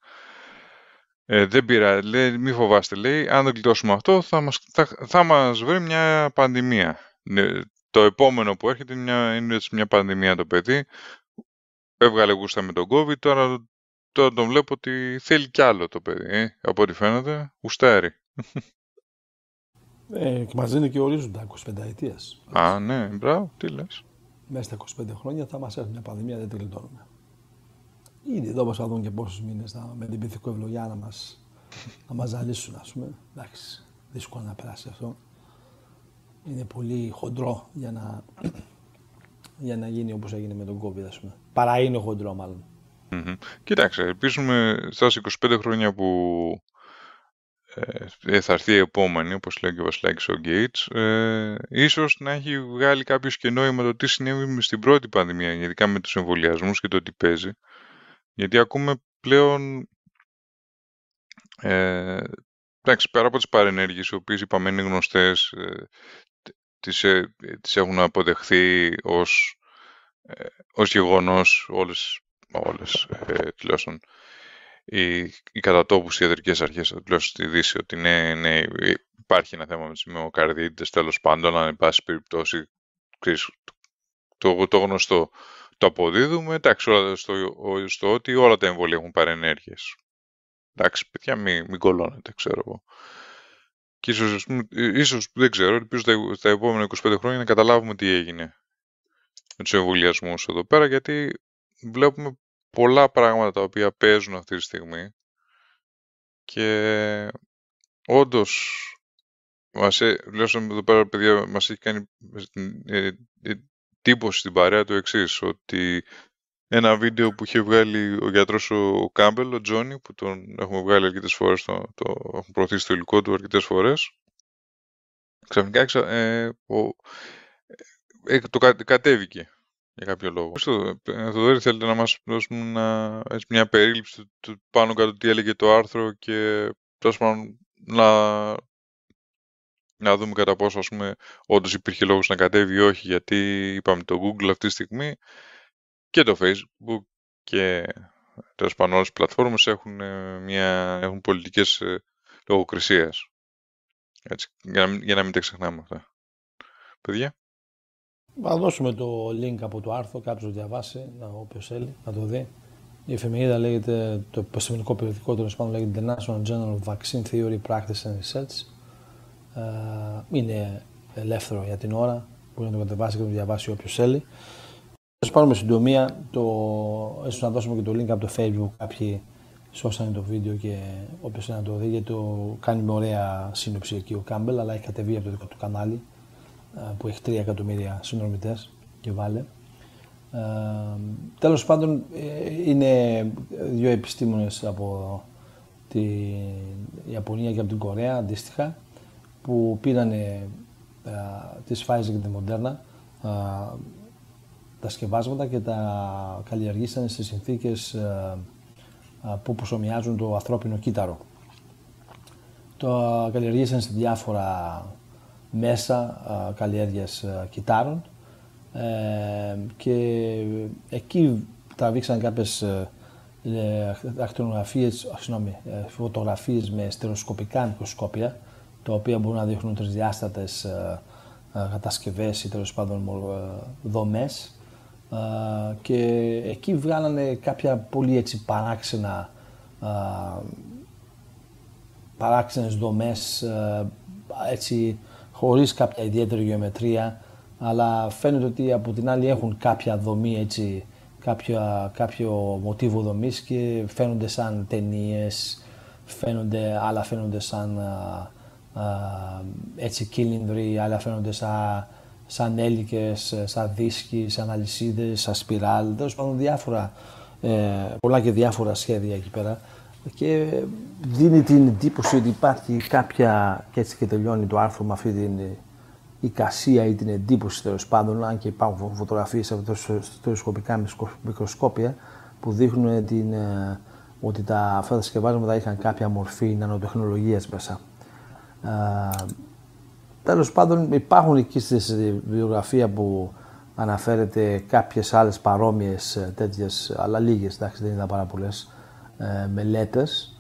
ε, δεν πειράζει, λέει, μη φοβάστε, λέει, αν δεν γλιτώσουμε αυτό θα μας, θα, θα μας βρει μια πανδημία. Ναι, το επόμενο που έρχεται είναι μια, είναι μια πανδημία το παιδί, έβγαλε γούστα με τον COVID, τώρα Τώρα τον βλέπω ότι θέλει κι άλλο το παιδί. Ε, από ό,τι φαίνεται, ουστέρι. Ε, και μας δίνει και ορίζοντα 25 ετία. Α, ναι, μπράβο, τι λες. Μέσα στα 25 χρόνια θα μας έρθει μια πανδημία, δεν τη γλιτώνουμε. Ήδη εδώ θα δουν και πόσους μήνες με την πυθικό ευλογιά να μας, να ζαλίσουν, ας πούμε. Εντάξει, δύσκολο να περάσει αυτό. Είναι πολύ χοντρό για να, για να γίνει όπως έγινε με τον COVID, ας πούμε. Παρά είναι χοντρό, μάλλον. Mm-hmm. Κοιτάξτε, ελπίζουμε στα 25 χρόνια που ε, θα έρθει η επόμενη, όπως λέει και ο Βασιλάκης ο Γκέιτς, ε, ίσως να έχει βγάλει κάποιο και νόημα το τι συνέβη στην πρώτη πανδημία, ειδικά με τους εμβολιασμούς και το τι παίζει. Γιατί ακούμε πλέον, ε, εντάξει, πέρα από τις παρενέργειες, οι οποίες είπαμε είναι γνωστές, ε, ε, τις, έχουν αποδεχθεί ως, ως γεγονός όλες Όλες ε, τουλάχιστον οι, οι ιατρικές αρχές αρχές, τουλάχιστον στη Δύση, ότι ναι, ναι, υπάρχει ένα θέμα με τις μυοκαρδίτε τέλος πάντων, αν υπάρχει περιπτώσει, το, το γνωστό, το αποδίδουμε, εντάξει, όλα, στο, στο ότι όλα τα εμβόλια έχουν παρενέργειες. Εντάξει, παιδιά, μην, μην κολώνετε, ξέρω εγώ. Και ε, ίσως, δεν ξέρω, ελπίζω τα, επόμενα 25 χρόνια να καταλάβουμε τι έγινε με τους εμβολιασμούς εδώ πέρα, γιατί βλέπουμε πολλά πράγματα τα οποία παίζουν αυτή τη στιγμή και όντως μας, ε, λέω εδώ πέρα, παιδιά, μας έχει κάνει ε, ε, εντύπωση στην παρέα του εξής ότι ένα βίντεο που είχε βγάλει ο γιατρός ο Κάμπελ, ο Τζόνι, που τον έχουμε βγάλει αρκετές φορές, το, το έχουμε προωθήσει το υλικό του αρκετές φορές, ξαφνικά ε, το κατέβηκε για κάποιο λόγο. Ε, Θοδόρη, θέλετε να μας δώσουμε να μια περίληψη του, του, πάνω κάτω τι έλεγε το άρθρο και να, να δούμε κατά πόσο ας πούμε, όντως υπήρχε λόγος να κατέβει ή όχι γιατί είπαμε το Google αυτή τη στιγμή και το Facebook και τέλος πάντων όλες οι πλατφόρμες έχουν, ε, μια, έχουν πολιτικές ε, λογοκρισίας. για, να για να μην τα ξεχνάμε αυτά. Παιδιά. Θα δώσουμε το link από το άρθρο, κάποιος το διαβάσει, όποιος θέλει να το δει. Η εφημερίδα λέγεται, το επιστημονικό περιοδικό τέλος πάντων λέγεται The National Journal of Vaccine Theory, Practice and Research. Ε, είναι ελεύθερο για την ώρα, μπορεί να το κατεβάσει και να το διαβάσει όποιος θέλει. Θα πάρουμε συντομία, το, ίσως να δώσουμε και το link από το facebook κάποιοι σώσανε το βίντεο και όποιος θέλει να το δει γιατί το κάνει με ωραία σύνοψη εκεί ο Κάμπελ αλλά έχει κατεβεί από το δικό του κανάλι ε, που έχει 3 εκατομμύρια συνδρομητές και βάλε. Ε, τέλος πάντων ε, είναι δύο επιστήμονες από την Ιαπωνία και από την Κορέα αντίστοιχα που πήραν της Pfizer και τη Moderna τα σκευάσματα και τα καλλιεργήσαν σε συνθήκες που προσωμιάζουν το ανθρώπινο κύτταρο. Το καλλιεργήσαν σε διάφορα μέσα καλλιέργειας κυτάρων ε, και εκεί τραβήξαν κάποιες ε, ε, ακτινογραφίες, συγγνώμη, φωτογραφίες με στερεοσκοπικά μικροσκόπια τα οποία μπορούν να δείχνουν τρισδιάστατες κατασκευές ή τέλος πάντων δομές και εκεί βγάλανε κάποια πολύ έτσι παράξενα παράξενες δομές έτσι χωρίς κάποια ιδιαίτερη γεωμετρία, αλλά φαίνεται ότι από την άλλη έχουν κάποια δομή έτσι, κάποιο μοτίβο δομής και φαίνονται σαν ταινίες, φαίνονται, άλλα φαίνονται σαν α, έτσι κύλινδροι, άλλα φαίνονται σαν, σαν έλικες, σαν δίσκοι, σαν αλυσίδες, σαν σπιράλ, τέλος πάντων διάφορα, ε, πολλά και διάφορα σχέδια εκεί πέρα και δίνει την εντύπωση ότι υπάρχει κάποια, και έτσι και τελειώνει το άρθρο με αυτή την εικασία ή την εντύπωση τέλος πάντων, αν και υπάρχουν φωτογραφίες από με μικροσκόπια που δείχνουν την, ε, ότι τα, αυτά τα συσκευάσματα είχαν κάποια μορφή νανοτεχνολογίας μέσα. Ε, Τέλος πάντων, υπάρχουν εκεί στη βιογραφία που αναφέρεται κάποιες άλλες παρόμοιες ε, τέτοιες, αλλά λίγες, εντάξει, δεν είδα πάρα πολλές ε, μελέτες.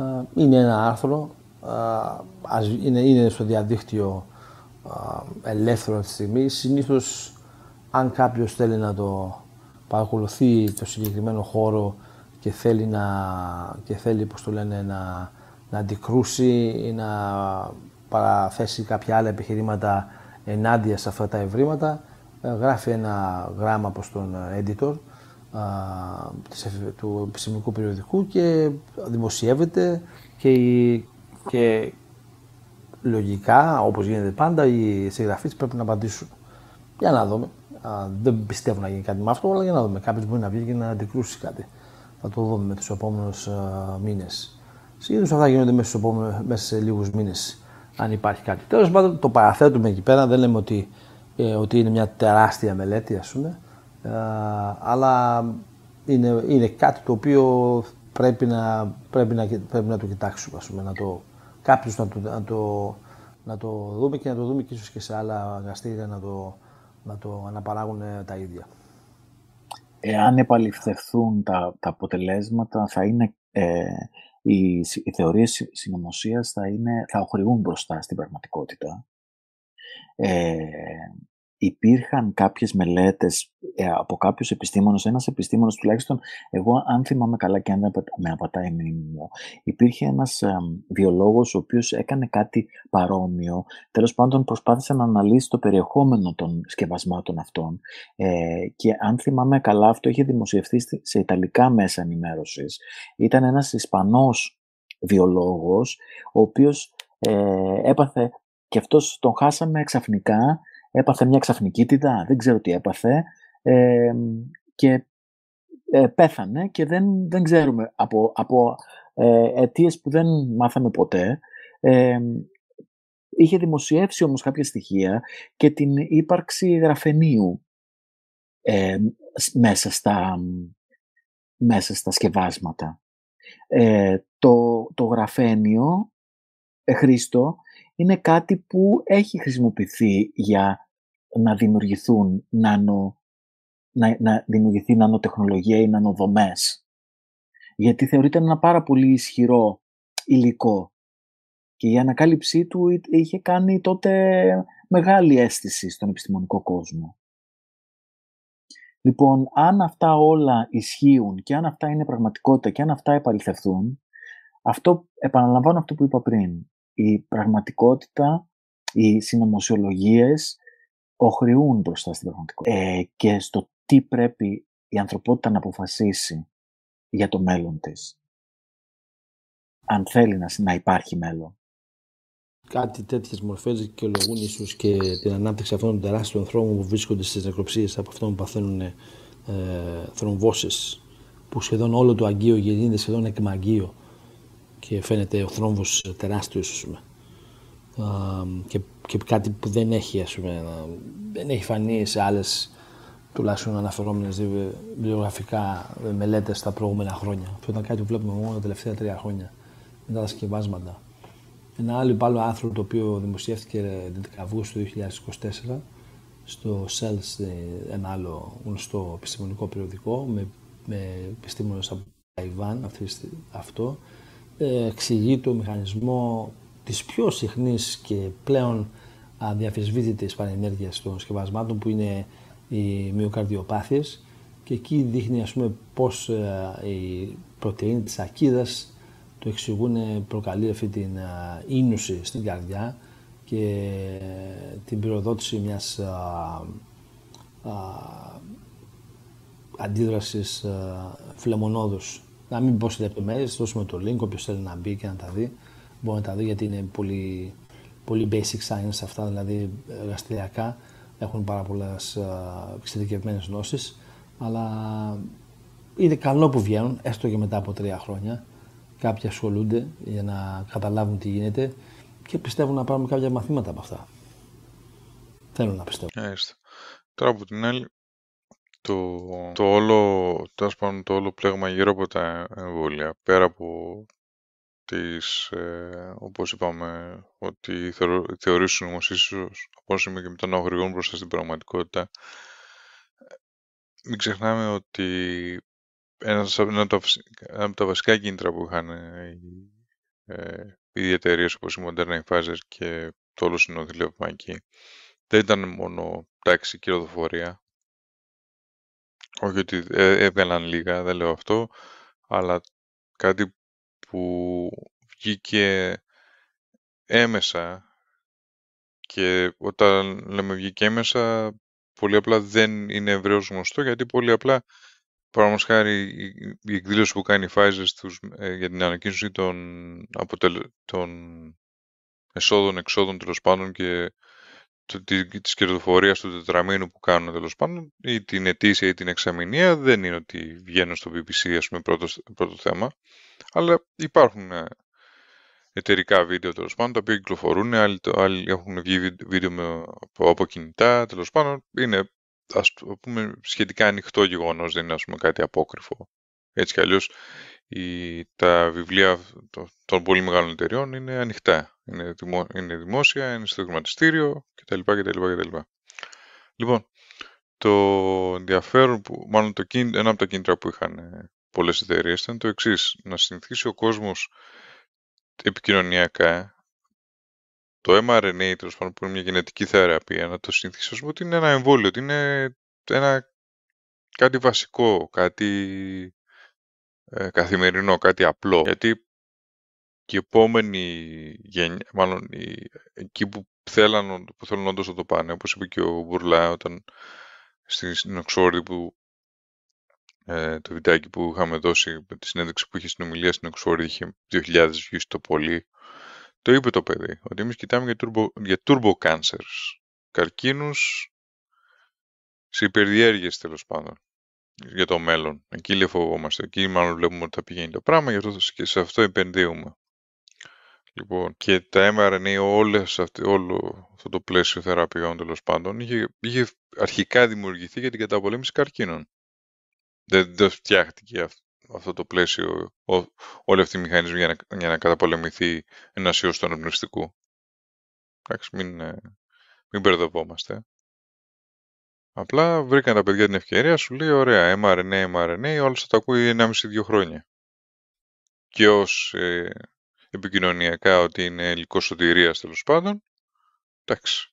Ε, είναι ένα άρθρο, ε, είναι, είναι στο διαδίκτυο ελεύθερο αυτή τη στιγμή. Συνήθως αν κάποιος θέλει να το παρακολουθεί το συγκεκριμένο χώρο και θέλει να, και θέλει, το λένε, να, να αντικρούσει ή να παραθέσει κάποια άλλα επιχειρήματα ενάντια σε αυτά τα ευρήματα, γράφει ένα γράμμα προς τον editor του επιστημονικού περιοδικού και δημοσιεύεται και, η, και λογικά, όπως γίνεται πάντα, οι συγγραφείς πρέπει να απαντήσουν. Για να δούμε. δεν πιστεύω να γίνει κάτι με αυτό, αλλά για να δούμε. Κάποιος μπορεί να βγει και να αντικρούσει κάτι. Θα το δούμε με τους επόμενους μήνες. Συνήθως αυτά γίνονται μέσα, μέσα σε λίγους μήνες, αν υπάρχει κάτι. Τέλος πάντων, το παραθέτουμε εκεί πέρα. Δεν λέμε ότι, ε, ότι είναι μια τεράστια μελέτη, ας πούμε αλλά είναι, κάτι το οποίο πρέπει να, πρέπει να, πρέπει να το κοιτάξουμε, ας να το, κάποιος να το, να το, δούμε και να το δούμε και ίσως και σε άλλα εργαστήρια να το, να το αναπαράγουν ε, τα ίδια. Εάν επαληφθευθούν τα, τα αποτελέσματα, θα είναι, ε, οι, οι θεωρίες συνωμοσίας θα, είναι, θα οχριούν μπροστά στην πραγματικότητα. Ε, υπήρχαν κάποιες μελέτες ε, από κάποιους επιστήμονες, ένας επιστήμονας τουλάχιστον, εγώ αν θυμάμαι καλά και αν με απατάει μου, υπήρχε ένας βιολόγος ο οποίος έκανε κάτι παρόμοιο, τέλος πάντων προσπάθησε να αναλύσει το περιεχόμενο των σκευασμάτων αυτών ε, και αν θυμάμαι καλά αυτό είχε δημοσιευθεί σε ιταλικά μέσα ενημέρωσης. Ήταν ένας Ισπανός βιολόγος, ο οποίος ε, έπαθε και αυτός τον χάσαμε ξαφνικά έπαθε μια ξαφνικήτητα, δεν ξέρω τι έπαθε και ε, πέθανε και δεν, δεν ξέρουμε από, από ε, που δεν μάθαμε ποτέ. είχε δημοσιεύσει όμως κάποια στοιχεία και την ύπαρξη γραφενίου ε, μέσα, στα, μέσα στα σκευάσματα. Ε, το, το γραφένιο, ε, Χρήστο, είναι κάτι που έχει χρησιμοποιηθεί για να δημιουργηθούν νανο, να, να δημιουργηθεί νανοτεχνολογία ή νανοδομές. Γιατί θεωρείται ένα πάρα πολύ ισχυρό υλικό και η ανακάλυψή του είχε κάνει τότε μεγάλη αίσθηση στον επιστημονικό κόσμο. Λοιπόν, αν αυτά όλα ισχύουν και αν αυτά είναι πραγματικότητα και αν αυτά επαληθευθούν, αυτό, επαναλαμβάνω αυτό που είπα πριν, η πραγματικότητα, οι συνωμοσιολογίες οχριούν μπροστά στην πραγματικότητα ε, και στο τι πρέπει η ανθρωπότητα να αποφασίσει για το μέλλον της. Αν θέλει να, να υπάρχει μέλλον. Κάτι τέτοιες μορφές δικαιολογούν ίσως και την ανάπτυξη αυτών των τεράστιων ανθρώπων που βρίσκονται στις νεκροψίες από αυτών που παθαίνουν ε, Που σχεδόν όλο το αγκείο γίνεται σχεδόν εκμαγείο και φαίνεται ο θρόμβος τεράστιος, και, και κάτι που δεν έχει, ας πούμε, δεν έχει φανεί σε άλλες τουλάχιστον αναφερόμενες βιβλιογραφικά μελέτες τα προηγούμενα χρόνια. Αυτό ήταν κάτι που βλέπουμε μόνο τα τελευταία τρία χρόνια με τα σκευάσματα. Ένα άλλο υπάλληλο άρθρο το οποίο δημοσιεύτηκε 10 Αυγούστου του 2024 στο Cells, ε, ένα άλλο γνωστό επιστημονικό περιοδικό με, με επιστήμονες από Ταϊβάν αυτό, ε, εξηγεί το μηχανισμό της πιο συχνής και πλέον αδιαφεσβήτητης παρενέργειας των σκευασμάτων που είναι οι μυοκαρδιοπάθειες και εκεί δείχνει ας πούμε πώς ε, η πρωτεΐνη της ακίδας το εξηγούν ε, προκαλεί αυτή την ε, ίνουση στην καρδιά και την πυροδότηση μιας αντίδρασης φλεμονόδους. Να μην πω σε λεπτομέρειες, δώσουμε το link, όποιος θέλει να μπει και να τα δει μπορώ να τα γιατί είναι πολύ, πολύ basic science αυτά, δηλαδή εργαστηριακά έχουν πάρα πολλές εξειδικευμένες γνώσεις. Αλλά είναι καλό που βγαίνουν, έστω και μετά από τρία χρόνια. Κάποιοι ασχολούνται για να καταλάβουν τι γίνεται και πιστεύουν να πάρουμε κάποια μαθήματα από αυτά. Θέλω να πιστεύω. Έστω. Τώρα από την άλλη, το, το, όλο, το όλο πλέγμα γύρω από τα εμβόλια, πέρα από τις, ε, όπως είπαμε, ότι θεωρήσουν θεωρήσουν όμως ίσως είμαι και μετά να οχρηγούν μπροστά στην πραγματικότητα. Μην ξεχνάμε ότι ένα, ένα, από, τα, βασικά κίνητρα που είχαν ε, οι, ε, εταιρείες όπως η Moderna, η Pfizer και το όλο συνοδηλεύμα εκεί δεν ήταν μόνο τάξη κυροδοφορία. Όχι ότι ε, έβγαλαν λίγα, δεν λέω αυτό, αλλά κάτι που βγήκε έμεσα και όταν λέμε βγήκε έμεσα πολύ απλά δεν είναι ευρέως γνωστό γιατί πολύ απλά παραδείγματος χάρη η εκδήλωση που κάνει η Pfizer ε, για την ανακοίνωση των, αποτελε, των εσόδων, εξόδων τέλος πάντων και Τη κερδοφορίας του τετραμήνου που κάνουν τέλος πάντων ή την ετήσια ή την εξαμηνία δεν είναι ότι βγαίνουν στο BBC ας πούμε πρώτο, πρώτο θέμα αλλά υπάρχουν ε, εταιρικά βίντεο τέλος πάντων τα οποία κυκλοφορούν άλλοι, έχουν βγει βίντεο με, από, από κινητά τέλος πάντων είναι ας πούμε σχετικά ανοιχτό γεγονός δεν είναι ας πούμε κάτι απόκριφο έτσι κι αλλιώς τα βιβλία των, των πολύ μεγάλων εταιριών είναι ανοιχτά είναι, δημο, είναι δημόσια, είναι στο χρηματιστήριο κτλ, κτλ, κτλ. Λοιπόν, το ενδιαφέρον, που, μάλλον το, ένα από τα κίνητρα που είχαν ε, πολλές εταιρείες ήταν το εξής να συνηθίσει ο κόσμος επικοινωνιακά το mRNA, τέλος πάντων, που είναι μια γενετική θεραπεία, να το συνηθίσει, ότι είναι ένα εμβόλιο, ότι είναι ένα, κάτι βασικό, κάτι ε, καθημερινό, κάτι απλό. Γιατί και η επόμενη γενιά, μάλλον εκεί που θέλαν, που θέλουν όντως να το πάνε, όπως είπε και ο Μπουρλά όταν στην Οξόρδη που ε, το βιντεάκι που είχαμε δώσει, τη συνέντευξη που είχε στην ομιλία στην Οξόρδη είχε 2.000 views το πολύ. Το είπε το παιδί, ότι εμείς κοιτάμε για turbo, για turbo cancers, καρκίνους σε υπερδιέργειες τέλος πάντων για το μέλλον. Εκεί λέει φοβόμαστε. Εκεί μάλλον βλέπουμε ότι θα πηγαίνει το πράγμα, γι' αυτό θα, σε αυτό επενδύουμε. Λοιπόν, και τα mRNA όλο αυτό το πλαίσιο θεραπείων τέλος πάντων είχε, είχε, αρχικά δημιουργηθεί για την καταπολέμηση καρκίνων. Δεν, δεν φτιάχτηκε αυτό, αυτό το πλαίσιο, όλη όλοι αυτοί οι μηχανισμοί για να, για να καταπολεμηθεί ένα ιό του αναπνευστικού. Εντάξει, μην, ε, μην μπερδευόμαστε. Απλά βρήκαν τα παιδιά την ευκαιρία, σου λέει ωραία, mRNA, mRNA, όλα θα τα ακούει 1,5-2 χρόνια. Και ως. ε, επικοινωνιακά ότι είναι υλικό σωτηρίας τέλος πάντων. Εντάξει.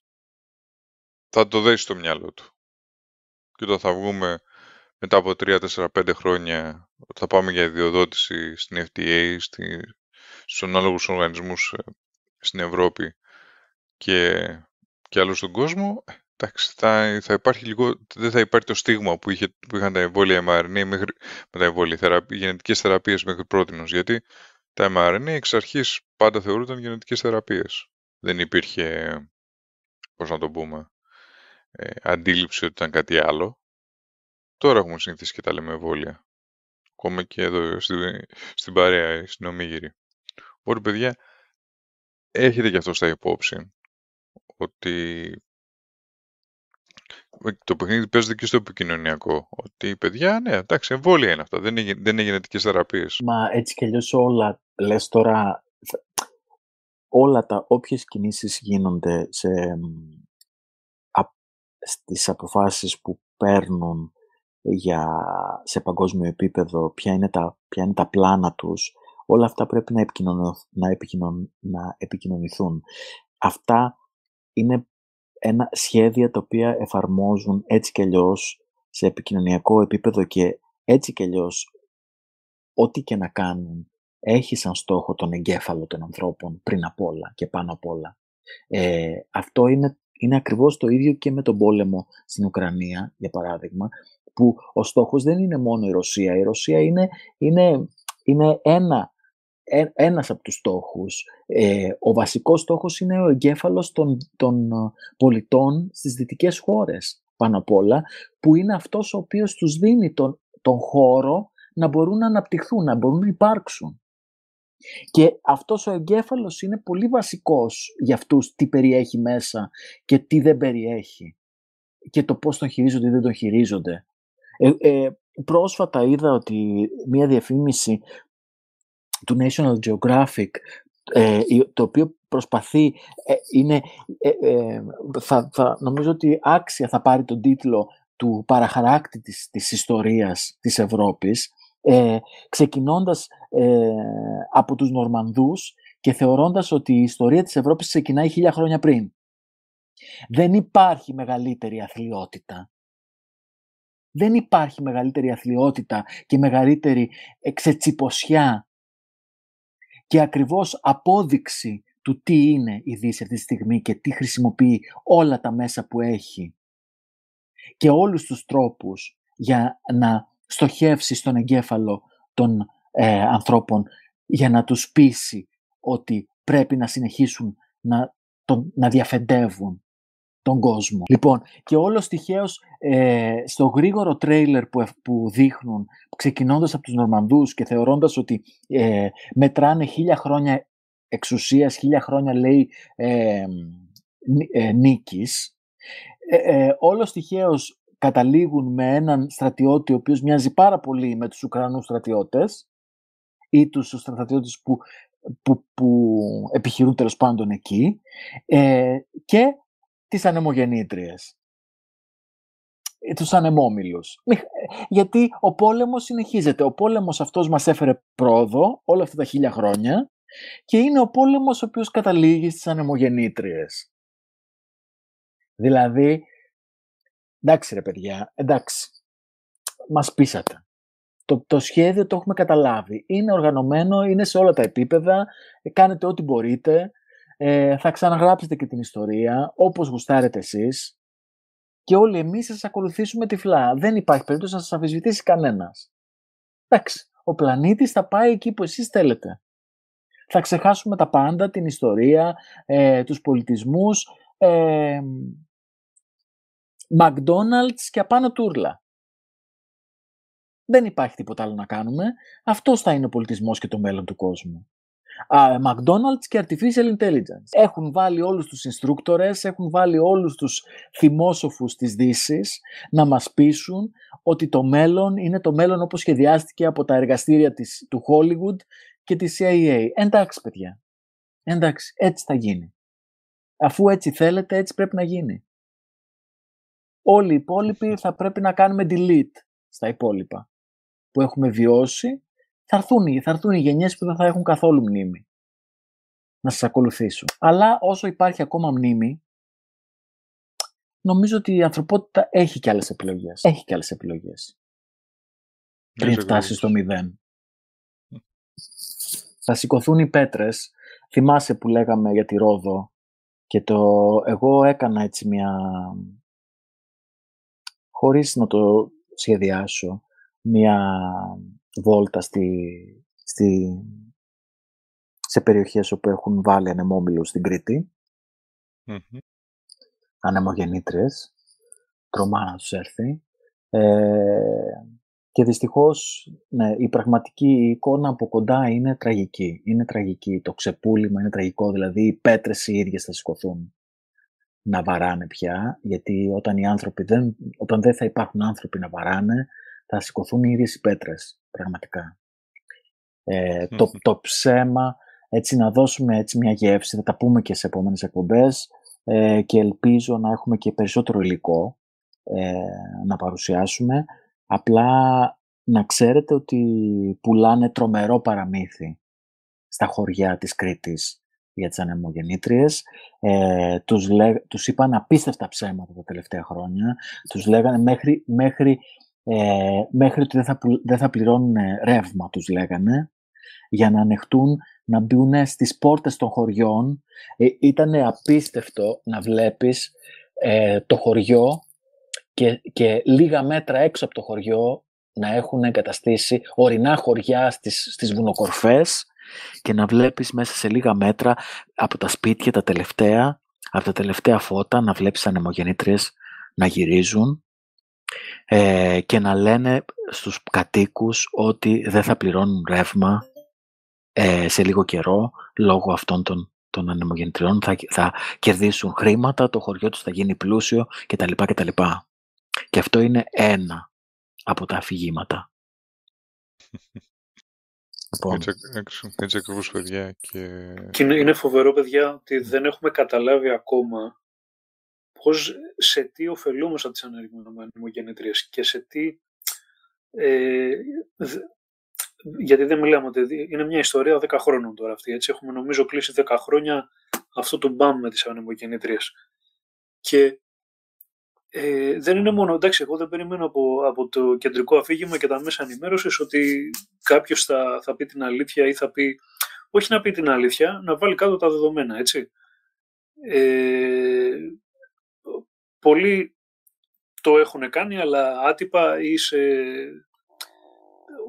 Θα το δέσει στο μυαλό του. Και όταν θα βγούμε μετά από 3-4-5 χρόνια, θα πάμε για ιδιοδότηση στην FDA, στη, στους ανάλογους οργανισμούς ε, στην Ευρώπη και, και στον κόσμο, ε, εντάξει, θα, θα υπάρχει λίγο, δεν θα υπάρχει το στίγμα που, είχε, που είχαν τα εμβόλια mRNA μέχρι, με τα εμβόλια θεραπεία, γενετικές θεραπείες μέχρι πρότινος, γιατί τα mRNA εξ αρχής πάντα θεωρούνταν γενετικές θεραπείες. Δεν υπήρχε, πώς να το πούμε, ε, αντίληψη ότι ήταν κάτι άλλο. Τώρα έχουμε συνηθίσει και τα λέμε εμβόλια. Ακόμα και εδώ στην παρέα, στην Ομίγυρη. Οπότε, παιδιά, έχετε και αυτό στα υπόψη ότι το παιχνίδι παίζεται και στο επικοινωνιακό. Ότι παιδιά, ναι, εντάξει, εμβόλια είναι αυτά. Δεν είναι, δεν είναι γενετικές θεραπείες. Μα έτσι κι αλλιώς όλα λες τώρα, όλα τα, όποιες κινήσεις γίνονται σε, α, στις αποφάσεις που παίρνουν για, σε παγκόσμιο επίπεδο, ποια είναι, τα, ποια είναι τα πλάνα τους, όλα αυτά πρέπει να, επικοινωνηθούν. Να επικοινων, να επικοινωνηθούν. Αυτά είναι ένα σχέδια τα οποία εφαρμόζουν έτσι και αλλιώς σε επικοινωνιακό επίπεδο και έτσι και αλλιώς ό,τι και να κάνουν έχει σαν στόχο τον εγκέφαλο των ανθρώπων πριν απ' όλα και πάνω απ' όλα. Ε, αυτό είναι, είναι ακριβώς το ίδιο και με τον πόλεμο στην Ουκρανία, για παράδειγμα, που ο στόχος δεν είναι μόνο η Ρωσία. Η Ρωσία είναι, είναι, είναι ένα ε, ένας από τους στόχους. Ε, ο βασικός στόχος είναι ο εγκέφαλος των, των πολιτών στις δυτικές χώρες πάνω απ' όλα, που είναι αυτός ο οποίος τους δίνει τον, τον χώρο να μπορούν να αναπτυχθούν, να μπορούν να υπάρξουν. Και αυτός ο εγκέφαλος είναι πολύ βασικός για αυτούς τι περιέχει μέσα και τι δεν περιέχει και το πώς τον χειρίζονται ή δεν τον χειρίζονται. Ε, ε, πρόσφατα είδα ότι μια διαφήμιση του National Geographic ε, το οποίο προσπαθεί ε, είναι θα, νομίζω ότι άξια θα πάρει τον τίτλο του παραχαράκτη της, της ιστορίας της Ευρώπης ε, ξεκινώντας ε, από τους Νορμανδούς και θεωρώντας ότι η ιστορία της Ευρώπης ξεκινάει χίλια χρόνια πριν. Δεν υπάρχει μεγαλύτερη αθλειότητα. Δεν υπάρχει μεγαλύτερη αθλειότητα και μεγαλύτερη εξετσιποσιά και ακριβώς απόδειξη του τι είναι η Δύση αυτή τη στιγμή και τι χρησιμοποιεί όλα τα μέσα που έχει και όλους τους τρόπους για να στοχεύσει στον εγκέφαλο των ε, ανθρώπων για να τους πείσει ότι πρέπει να συνεχίσουν να, να διαφεντεύουν τον κόσμο. Λοιπόν, και όλος τυχαίως ε, στο γρήγορο τρέιλερ που, που δείχνουν, ξεκινώντας από τους Νορμανδούς και θεωρώντας ότι ε, μετράνε χίλια χρόνια εξουσίας, χίλια χρόνια λέει ε, ε νίκης, ε, όλος τυχαίως καταλήγουν με έναν στρατιώτη ο οποίος μοιάζει πάρα πολύ με τους Ουκρανούς στρατιώτες ή τους στρατιώτες που, που, που επιχειρούν τέλος πάντων εκεί ε, και τις ανεμογεννήτριες ε, τους ανεμόμυλους. Ε, γιατί ο πόλεμος συνεχίζεται. Ο πόλεμος αυτός μας έφερε πρόοδο όλα αυτά τα χίλια χρόνια και είναι ο πόλεμος ο οποίος καταλήγει στις ανεμογεννήτριες. Δηλαδή, εντάξει ρε παιδιά, εντάξει, μας πείσατε. Το, το σχέδιο το έχουμε καταλάβει. Είναι οργανωμένο, είναι σε όλα τα επίπεδα, ε, κάνετε ό,τι μπορείτε, ε, θα ξαναγράψετε και την ιστορία, όπως γουστάρετε εσείς, και όλοι εμείς θα σας ακολουθήσουμε τυφλά. Δεν υπάρχει περίπτωση να σας αμφισβητήσει κανένας. Εντάξει, ο πλανήτης θα πάει εκεί που εσείς θέλετε. Θα ξεχάσουμε τα πάντα, την ιστορία, ε, τους πολιτισμούς, ε, McDonald's και απάνω τούρλα. Δεν υπάρχει τίποτα άλλο να κάνουμε. Αυτός θα είναι ο πολιτισμός και το μέλλον του κόσμου. McDonald's και Artificial Intelligence. Έχουν βάλει όλους τους instructors, έχουν βάλει όλους τους θυμόσοφους της δύσης να μας πείσουν ότι το μέλλον είναι το μέλλον όπως σχεδιάστηκε από τα εργαστήρια της, του Hollywood και της CIA. Εντάξει παιδιά, εντάξει, έτσι θα γίνει. Αφού έτσι θέλετε, έτσι πρέπει να γίνει. Όλοι οι υπόλοιποι θα πρέπει να κάνουμε delete στα υπόλοιπα που έχουμε βιώσει. Θα έρθουν, θα έρθουν οι γενιές που δεν θα έχουν καθόλου μνήμη να σας ακολουθήσουν. Αλλά όσο υπάρχει ακόμα μνήμη, νομίζω ότι η ανθρωπότητα έχει και άλλες επιλογές. Έχει και άλλες επιλογές. Πριν φτάσεις στο μηδέν. Θα σηκωθούν οι πέτρες. Θυμάσαι που λέγαμε για τη Ρόδο και το εγώ έκανα έτσι μια χωρίς να το σχεδιάσω, μια βόλτα στη, στη, σε περιοχές όπου έχουν βάλει ανεμόμυλους στην Κρήτη. Mm-hmm. Ανεμογεννήτρες. Τρομά να τους έρθει. Ε, και δυστυχώς ναι, η πραγματική εικόνα από κοντά είναι τραγική. Είναι τραγική. Το ξεπούλημα είναι τραγικό. Δηλαδή οι πέτρες οι ίδιες θα σηκωθούν να βαράνε πια, γιατί όταν, οι άνθρωποι δεν, όταν δεν θα υπάρχουν άνθρωποι να βαράνε, θα σηκωθούν οι ίδιες οι πέτρες, πραγματικά. Ε, το, το ψέμα, έτσι να δώσουμε έτσι μια γεύση, θα τα πούμε και σε επόμενες εκπομπές ε, και ελπίζω να έχουμε και περισσότερο υλικό ε, να παρουσιάσουμε. Απλά να ξέρετε ότι πουλάνε τρομερό παραμύθι στα χωριά της Κρήτης για τις ανεμογεννήτριες. Ε, τους, τους είπαν απίστευτα ψέματα τα τελευταία χρόνια. Τους λέγανε μέχρι, μέχρι, ε, μέχρι ότι δεν θα, δεν θα πληρώνουν ρεύμα, τους λέγανε, για να ανεχτούν να μπουν στις πόρτες των χωριών. Ε, ήταν απίστευτο να βλέπεις ε, το χωριό και, και λίγα μέτρα έξω από το χωριό να έχουν εγκαταστήσει ορεινά χωριά στις, στις βουνοκορφές και να βλέπεις μέσα σε λίγα μέτρα από τα σπίτια τα τελευταία, από τα τελευταία φώτα να βλέπεις ανεμογεννήτριες να γυρίζουν ε, και να λένε στους κατοίκους ότι δεν θα πληρώνουν ρεύμα ε, σε λίγο καιρό λόγω αυτών των, των ανεμογεννητριών θα, θα κερδίσουν χρήματα, το χωριό τους θα γίνει πλούσιο κτλ. κτλ. Και αυτό είναι ένα από τα αφηγήματα. Λοιπόν. είναι, φοβερό, παιδιά, ότι ναι. δεν έχουμε καταλάβει ακόμα πώς, σε τι ωφελούμαστε από τις και σε τι... Ε, δε, γιατί δεν μιλάμε ότι είναι μια ιστορία 10 χρόνων τώρα αυτή. Έτσι έχουμε νομίζω κλείσει 10 χρόνια αυτό το μπαμ με τις ανεμογεννήτριες. Και ε, δεν είναι μόνο, εντάξει, εγώ δεν περιμένω από, από το κεντρικό αφήγημα και τα μέσα ενημέρωσης ότι κάποιος θα, θα πει την αλήθεια ή θα πει. Όχι να πει την αλήθεια, να βάλει κάτω τα δεδομένα, έτσι. Ε, πολλοί το έχουν κάνει, αλλά άτυπα ή σε,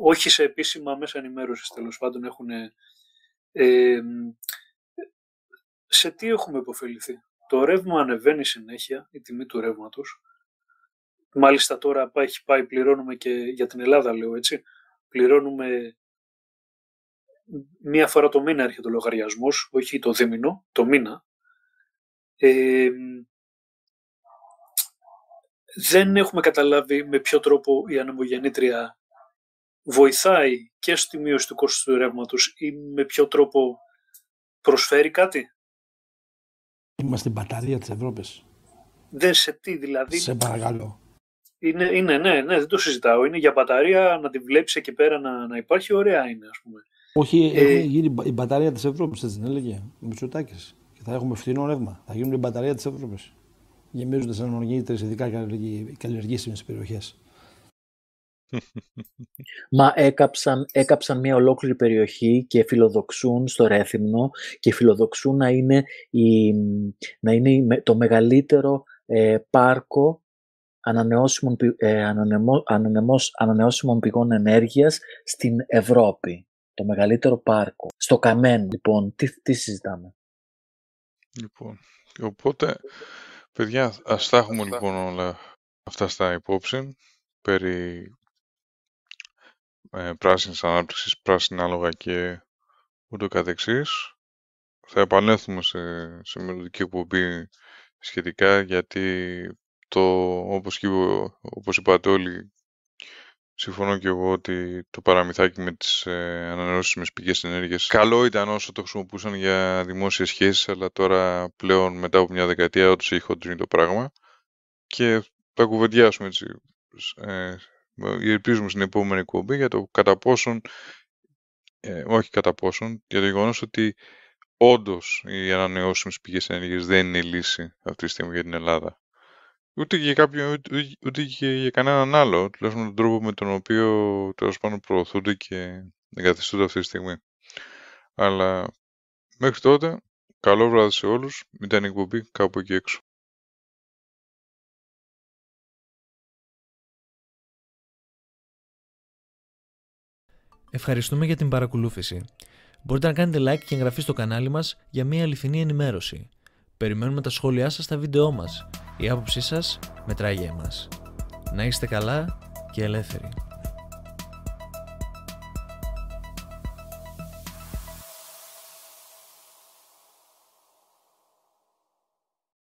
όχι σε επίσημα μέσα ενημέρωσης. τέλος πάντων έχουν... Ε, σε τι έχουμε υποφεληθεί. Το ρεύμα ανεβαίνει συνέχεια, η τιμή του ρεύματος. Μάλιστα τώρα έχει πάει, πληρώνουμε και για την Ελλάδα λέω έτσι, πληρώνουμε μία φορά το μήνα έρχεται ο λογαριασμός, όχι το δίμηνο, το μήνα. δεν έχουμε καταλάβει με ποιο τρόπο η ανεμογεννήτρια βοηθάει και στη μείωση του κόστους του ρεύματος ή με ποιο τρόπο προσφέρει κάτι. Είμαστε η μπαταρία της Ευρώπης. Δεν σε τι δηλαδή. Σε παρακαλώ. Είναι, είναι ναι, ναι, δεν το συζητάω. Είναι για μπαταρία να τη βλέπεις εκεί πέρα να, να υπάρχει. Ωραία είναι ας πούμε. Όχι, ε, γίνει η μπαταρία της Ευρώπης, έτσι δεν έλεγε. Ο Και θα έχουμε φθηνό ρεύμα. Θα γίνουν η μπαταρία της Ευρώπης. Γεμίζονται σαν ονογενήτρες, ειδικά καλλιεργήσιμες περιοχές. Μα έκαψαν, έκαψαν μια ολόκληρη περιοχή και φιλοδοξούν στο Ρέθυμνο και φιλοδοξούν να είναι, η, να είναι το μεγαλύτερο ε, πάρκο ανανεώσιμων, ε, ανανεώσιμων πηγών ενέργειας στην Ευρώπη. Το μεγαλύτερο πάρκο. Στο καμέν λοιπόν. Τι, τι συζητάμε. Λοιπόν, οπότε, παιδιά, ας τα έχουμε λοιπόν όλα αυτά στα υπόψη περί ε, πράσινης ανάπτυξης, πράσινα άλογα και ούτω καθεξής. Θα επανέλθουμε σε, σε μελλοντική εκπομπή σχετικά γιατί το, όπως, όπως είπατε όλοι συμφωνώ και εγώ ότι το παραμυθάκι με τις ε, ανανεώσιμες πηγές ενέργειας καλό ήταν όσο το χρησιμοποιούσαν για δημόσιες σχέσεις αλλά τώρα πλέον μετά από μια δεκαετία όντως έχει χοντρίνει το πράγμα και θα κουβεντιάσουμε έτσι, ε, ε, ελπίζουμε στην επόμενη εκπομπή για το κατά πόσον, ε, όχι κατά πόσον, για το γεγονός ότι όντως οι ανανεώσιμες πηγές ενέργειας δεν είναι η λύση αυτή τη στιγμή για την Ελλάδα. Ούτε και για, ούτε, για κανέναν άλλο, τουλάχιστον τον τρόπο με τον οποίο τέλος πάντων προωθούνται και εγκαθιστούνται αυτή τη στιγμή. Αλλά μέχρι τότε, καλό βράδυ σε όλους. Ήταν η εκπομπή κάπου εκεί έξω. Ευχαριστούμε για την παρακολούθηση. Μπορείτε να κάνετε like και εγγραφή στο κανάλι μας για μια αληθινή ενημέρωση. Περιμένουμε τα σχόλιά σας στα βίντεό μας. Η άποψή σας μετράει για εμάς. Να είστε καλά και ελεύθεροι.